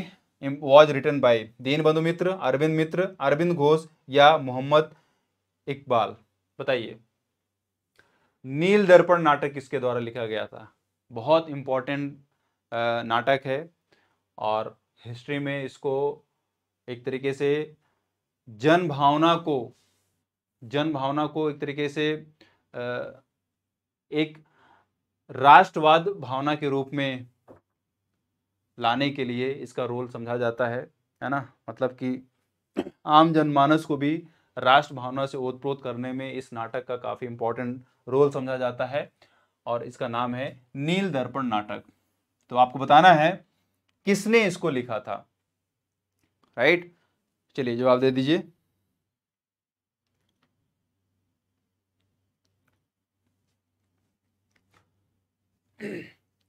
was written by Dinabandhu Mitra Arvind Mitra Arvind Ghosh या मोहम्मद इकबाल बताइए नील दर्पण नाटक किसके द्वारा लिखा गया था बहुत इम्पोर्टेंट नाटक है और हिस्ट्री में इसको एक तरीके से जन भावना को जन भावना को एक तरीके से एक राष्ट्रवाद भावना के रूप में लाने के लिए इसका रोल समझा जाता है है ना मतलब कि आम जनमानस को भी राष्ट्र भावना से ओतप्रोत करने में इस नाटक का काफ़ी इम्पोर्टेंट रोल समझा जाता है और इसका नाम है नील दर्पण नाटक तो आपको बताना है किसने इसको लिखा था राइट चलिए जवाब दे दीजिए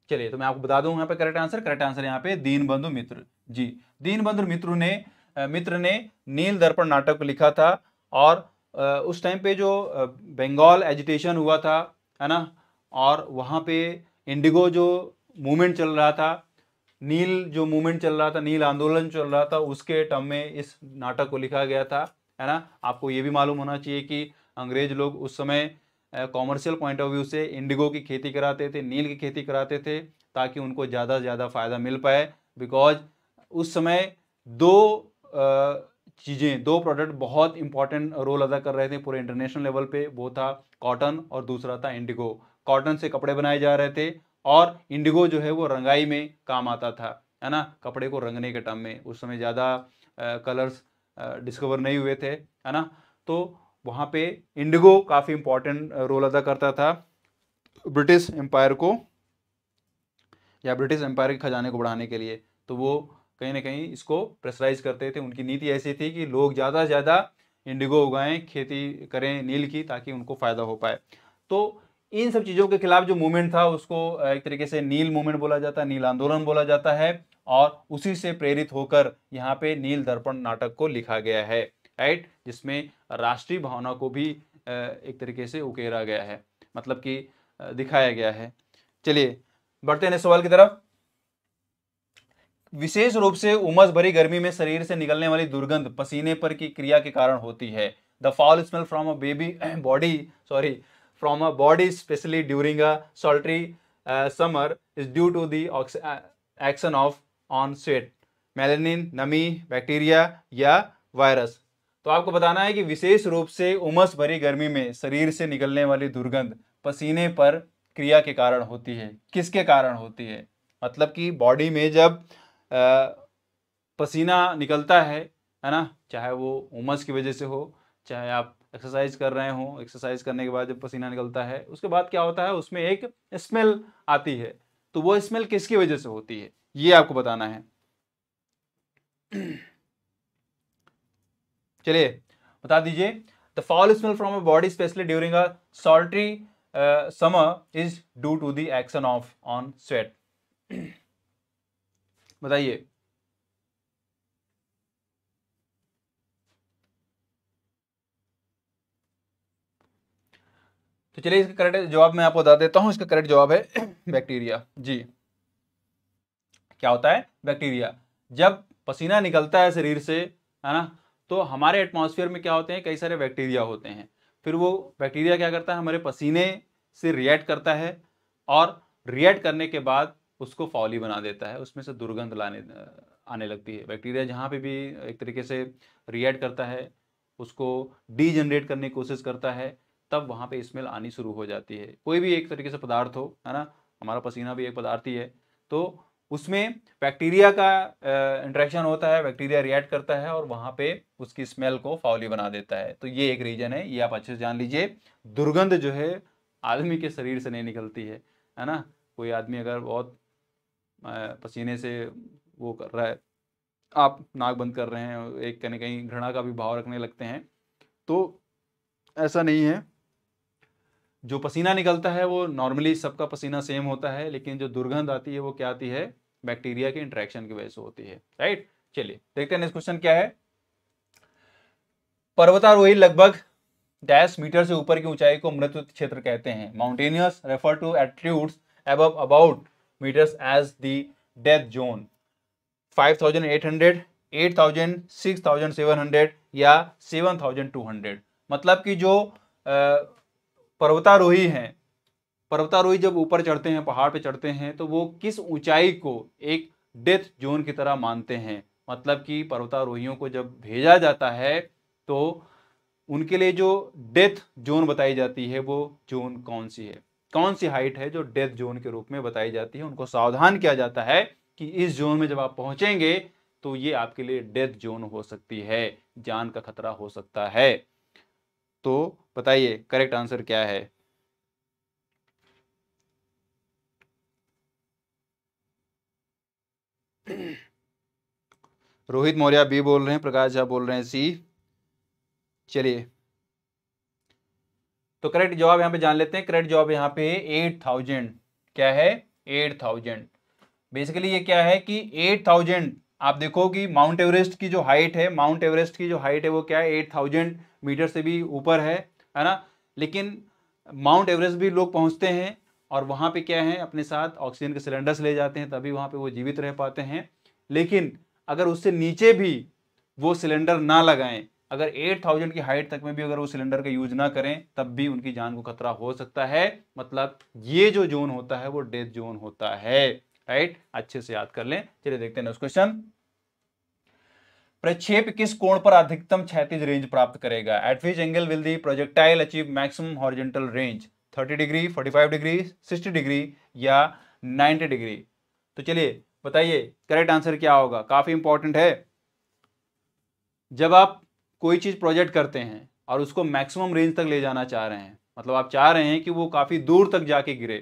चलिए तो मैं आपको बता दूं यहां पे करेक्ट आंसर करेक्ट आंसर यहाँ पे दीनबंधु मित्र जी दीनबंधु मित्र ने मित्र ने नील दर्पण नाटक लिखा था और उस टाइम पे जो बंगाल एजिटेशन हुआ था है ना और वहाँ पे इंडिगो जो मूवमेंट चल रहा था नील जो मूवमेंट चल रहा था नील आंदोलन चल रहा था उसके टर्म में इस नाटक को लिखा गया था है ना आपको ये भी मालूम होना चाहिए कि अंग्रेज लोग उस समय कॉमर्शियल पॉइंट ऑफ व्यू से इंडिगो की खेती कराते थे नील की खेती कराते थे ताकि उनको ज़्यादा से ज़्यादा फ़ायदा मिल पाए बिकॉज उस समय दो चीज़ें दो प्रोडक्ट बहुत इंपॉर्टेंट रोल अदा कर रहे थे पूरे इंटरनेशनल लेवल पे वो था कॉटन और दूसरा था इंडिगो कॉटन से कपड़े बनाए जा रहे थे और इंडिगो जो है वो रंगाई में काम आता था है ना कपड़े को रंगने के टाइम में उस समय ज़्यादा कलर्स डिस्कवर नहीं हुए थे है ना तो वहाँ पे इंडिगो काफ़ी इम्पोर्टेंट रोल अदा करता था ब्रिटिश एम्पायर को या ब्रिटिश एम्पायर के खजाने को बढ़ाने के लिए तो वो कहीं ना कहीं इसको प्रेसराइज करते थे उनकी नीति ऐसी थी कि लोग ज़्यादा से ज़्यादा इंडिगो उगाएं खेती करें नील की ताकि उनको फ़ायदा हो पाए तो इन सब चीज़ों के खिलाफ जो मूवमेंट था उसको एक तरीके से नील मूवमेंट बोला जाता है नील आंदोलन बोला जाता है और उसी से प्रेरित होकर यहाँ पे नील दर्पण नाटक को लिखा गया है राइट जिसमें राष्ट्रीय भावना को भी एक तरीके से उकेरा गया है मतलब कि दिखाया गया है चलिए बढ़ते हैं सवाल की तरफ विशेष रूप से उमस भरी गर्मी में शरीर से निकलने वाली दुर्गंध पसीने पर की क्रिया के कारण होती है the foul smell from a baby body sorry from a body especially during a sultry uh, summer is due to the uh, action of on sweat melanin नमी बैक्टीरिया या वायरस तो आपको बताना है कि विशेष रूप से उमस भरी गर्मी में शरीर से निकलने वाली दुर्गंध पसीने पर क्रिया के कारण होती है किसके कारण होती है मतलब कि बॉडी में जब आ, पसीना निकलता है है ना चाहे वो उमस की वजह से हो चाहे आप एक्सरसाइज कर रहे हों एक्सरसाइज करने के बाद जब पसीना निकलता है उसके बाद क्या होता है उसमें एक स्मेल आती है तो वो स्मेल किसकी वजह से होती है ये आपको बताना है [CLEARS THROAT] चलिए बता दीजिए the foul smell from a body specially during a sultry summer is due to the action of on sweat बताइए तो चलिए इसका करेक्ट जवाब मैं आपको बता देता हूँ इसका करेक्ट जवाब है बैक्टीरिया [COUGHS] जी क्या होता है बैक्टीरिया जब पसीना निकलता है शरीर से है ना तो हमारे एटमॉस्फेयर में क्या होते हैं कई सारे बैक्टीरिया होते हैं फिर वो बैक्टीरिया क्या करता है हमारे पसीने से रिएक्ट करता है और रिएक्ट करने के बाद उसको फॉली बना देता है उसमें से दुर्गंध लाने आने लगती है बैक्टीरिया जहाँ पे भी एक तरीके से रिएक्ट करता है उसको डीजनरेट करने की कोशिश करता है तब वहाँ पे स्मेल आनी शुरू हो जाती है कोई भी एक तरीके से पदार्थ हो है ना हमारा पसीना भी एक पदार्थ ही है तो उसमें बैक्टीरिया का इंट्रैक्शन होता है बैक्टीरिया रिएक्ट करता है और वहाँ पे उसकी स्मेल को फाउली बना देता है तो ये एक रीजन है ये आप अच्छे से जान लीजिए दुर्गंध जो है आदमी के शरीर से नहीं निकलती है है ना कोई आदमी अगर बहुत पसीने से वो कर रहा है आप नाक बंद कर रहे हैं एक कहीं कहीं घृणा का भी भाव रखने लगते हैं तो ऐसा नहीं है जो पसीना निकलता है वो नॉर्मली सबका पसीना सेम होता है लेकिन जो दुर्गंध आती है वो क्या आती है बैक्टीरिया के इंट्रैक्शन की वजह से होती है राइट चलिए देखते हैं नेक्स्ट क्वेश्चन क्या है पर्वतारोही लगभग डैश मीटर से ऊपर की ऊंचाई को मृत क्षेत्र कहते हैं mountaineers refer to attributes above about metres as the death zone 5800, 8000, 6700 या 7200 मतलब कि जो पर्वतारोही हैं पर्वतारोही जब ऊपर चढ़ते हैं पहाड़ पे चढ़ते हैं तो वो किस ऊंचाई को एक डेथ जोन की तरह मानते हैं मतलब कि पर्वतारोहियों को जब भेजा जाता है तो उनके लिए जो डेथ जोन बताई जाती है वो जोन कौन सी है कौन सी हाइट है जो डेथ जोन के रूप में बताई जाती है उनको सावधान किया जाता है कि इस जोन में जब आप पहुंचेंगे तो ये आपके लिए डेथ जोन हो सकती है जान का खतरा हो सकता है तो बताइए करेक्ट आंसर क्या है रोहित मौर्य बी बोल रहे हैं प्रकाश झा बोल रहे हैं सी चलिए तो करेक्ट जवाब यहां पे जान लेते हैं करेक्ट जवाब यहां पे एट थाउजेंड क्या है एट थाउजेंड बेसिकली ये क्या है कि एट थाउजेंड आप देखो कि माउंट एवरेस्ट की जो हाइट है माउंट एवरेस्ट की जो हाइट है वो क्या है एट थाउजेंड मीटर से भी ऊपर है है ना लेकिन माउंट एवरेस्ट भी लोग पहुंचते हैं और वहाँ पे क्या है अपने साथ ऑक्सीजन के सिलेंडर्स ले जाते हैं तभी वहाँ पे वो जीवित रह पाते हैं लेकिन अगर उससे नीचे भी वो सिलेंडर ना लगाएं अगर 8000 की हाइट तक में भी अगर वो सिलेंडर का यूज ना करें तब भी उनकी जान को खतरा हो सकता है मतलब ये जो जोन होता है वो डेथ जोन होता है राइट अच्छे से याद कर लें चलिए देखते हैं नेक्स्ट क्वेश्चन प्रक्षेप किस कोण पर अधिकतम क्षैतिज रेंज प्राप्त करेगा at which angle will the projectile achieve maximum horizontal range 30 degree 45 degree 60 degree या 90 डिग्री तो चलिए बताइए करेक्ट आंसर क्या होगा काफ़ी इंपॉर्टेंट है जब आप कोई चीज़ प्रोजेक्ट करते हैं और उसको मैक्सिमम रेंज तक ले जाना चाह रहे हैं मतलब आप चाह रहे हैं कि वो काफ़ी दूर तक जाके गिरे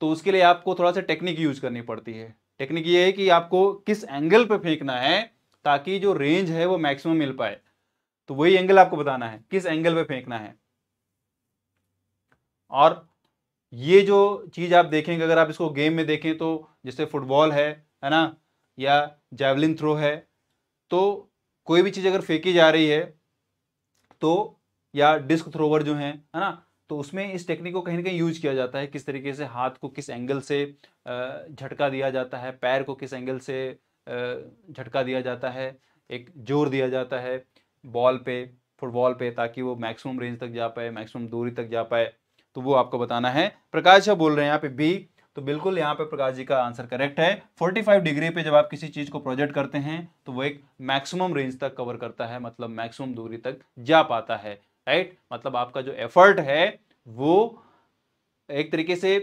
तो उसके लिए आपको थोड़ा सा टेक्निक यूज करनी पड़ती है टेक्निक ये है कि आपको किस एंगल पे फेंकना है ताकि जो रेंज है वो मैक्सिमम मिल पाए तो वही एंगल आपको बताना है किस एंगल पे फेंकना है और ये जो चीज़ आप देखेंगे अगर आप इसको गेम में देखें तो जैसे फुटबॉल है है ना या जैवलिन थ्रो है तो कोई भी चीज़ अगर फेंकी जा रही है तो या डिस्क थ्रोवर जो है है ना तो उसमें इस टेक्निक को कहीं ना कहीं यूज किया जाता है किस तरीके से हाथ को किस एंगल से झटका दिया जाता है पैर को किस एंगल से झटका दिया जाता है एक जोर दिया जाता है बॉल पे फुटबॉल पे ताकि वो मैक्सिमम रेंज तक जा पाए मैक्सिमम दूरी तक जा पाए तो वो आपको बताना है प्रकाश जी बोल रहे हैं यहाँ पे बी तो बिल्कुल यहाँ पे प्रकाश जी का आंसर करेक्ट है 45 डिग्री पे जब आप किसी चीज़ को प्रोजेक्ट करते हैं तो वो एक मैक्सिमम रेंज तक कवर करता है मतलब मैक्सिमम दूरी तक जा पाता है राइट मतलब आपका जो एफर्ट है वो एक तरीके से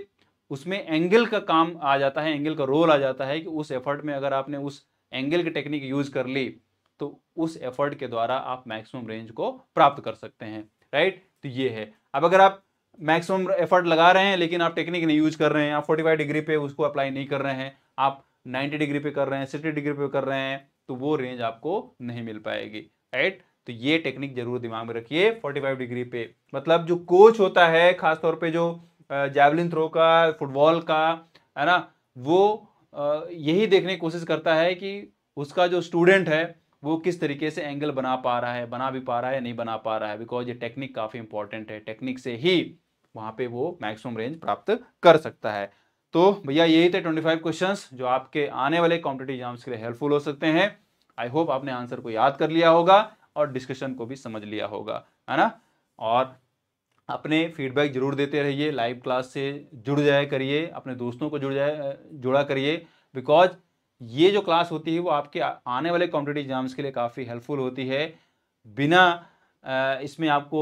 उसमें एंगल का काम आ जाता है एंगल का रोल आ जाता है कि उस एफर्ट में अगर आपने उस एंगल की टेक्निक यूज़ कर ली तो उस एफर्ट के द्वारा आप मैक्सिमम रेंज को प्राप्त कर सकते हैं राइट तो ये है अब अगर आप मैक्सिमम एफर्ट लगा रहे हैं लेकिन आप टेक्निक नहीं यूज कर रहे हैं आप 45 डिग्री पे उसको अप्लाई नहीं कर रहे हैं आप 90 डिग्री पे कर रहे हैं 60 डिग्री पे कर रहे हैं तो वो रेंज आपको नहीं मिल पाएगी राइट तो ये टेक्निक जरूर दिमाग में रखिए 45 डिग्री पे मतलब जो कोच होता है खासतौर पर जो जैवलिन थ्रो का फुटबॉल का है ना वो यही देखने की कोशिश करता है कि उसका जो स्टूडेंट है वो किस तरीके से एंगल बना पा रहा है बना भी पा रहा है नहीं बना पा रहा है बिकॉज ये टेक्निक काफ़ी इंपॉर्टेंट है टेक्निक से ही वहाँ पे वो मैक्सिमम रेंज प्राप्त कर सकता है तो भैया यही थे 25 क्वेश्चन जो आपके आने वाले कॉम्पिटेटिव एग्जाम्स के लिए हेल्पफुल हो सकते हैं आई होप आपने आंसर को याद कर लिया होगा और डिस्कशन को भी समझ लिया होगा है ना और अपने फीडबैक जरूर देते रहिए लाइव क्लास से जुड़ जाया करिए अपने दोस्तों को जुड़ जाए जुड़ा करिए बिकॉज ये जो क्लास होती है वो आपके आने वाले कॉम्पिटेटिव एग्जाम्स के लिए काफ़ी हेल्पफुल होती है बिना इसमें आपको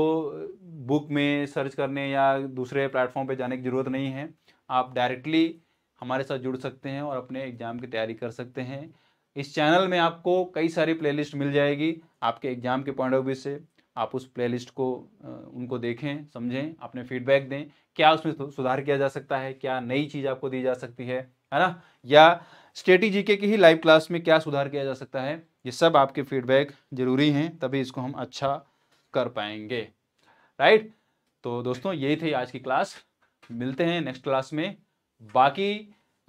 बुक में सर्च करने या दूसरे प्लेटफॉर्म पे जाने की ज़रूरत नहीं है आप डायरेक्टली हमारे साथ जुड़ सकते हैं और अपने एग्ज़ाम की तैयारी कर सकते हैं इस चैनल में आपको कई सारी प्लेलिस्ट मिल जाएगी आपके एग्ज़ाम के पॉइंट ऑफ व्यू से आप उस प्लेलिस्ट को उनको देखें समझें अपने फीडबैक दें क्या उसमें सुधार किया जा सकता है क्या नई चीज़ आपको दी जा सकती है है ना या स्टेटी जीके की ही लाइव क्लास में क्या सुधार किया जा सकता है ये सब आपके फीडबैक जरूरी हैं तभी इसको हम अच्छा कर पाएंगे राइट तो दोस्तों यही थी आज की क्लास मिलते हैं नेक्स्ट क्लास में बाकी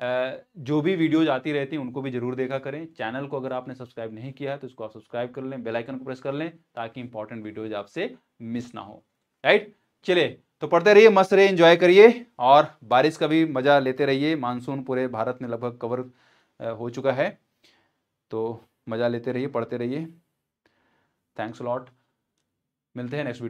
जो भी वीडियोज आती रहती हैं उनको भी जरूर देखा करें चैनल को अगर आपने सब्सक्राइब नहीं किया है तो उसको आप सब्सक्राइब कर लें बेलाइकन को प्रेस कर लें ताकि इंपॉर्टेंट वीडियोज आपसे मिस ना हो राइट चले तो पढ़ते रहिए मस्त रहिए इंजॉय करिए और बारिश का भी मज़ा लेते रहिए मानसून पूरे भारत में लगभग कवर हो चुका है तो मज़ा लेते रहिए पढ़ते रहिए थैंक्स लॉट मिलते हैं नेक्स्ट वीडियो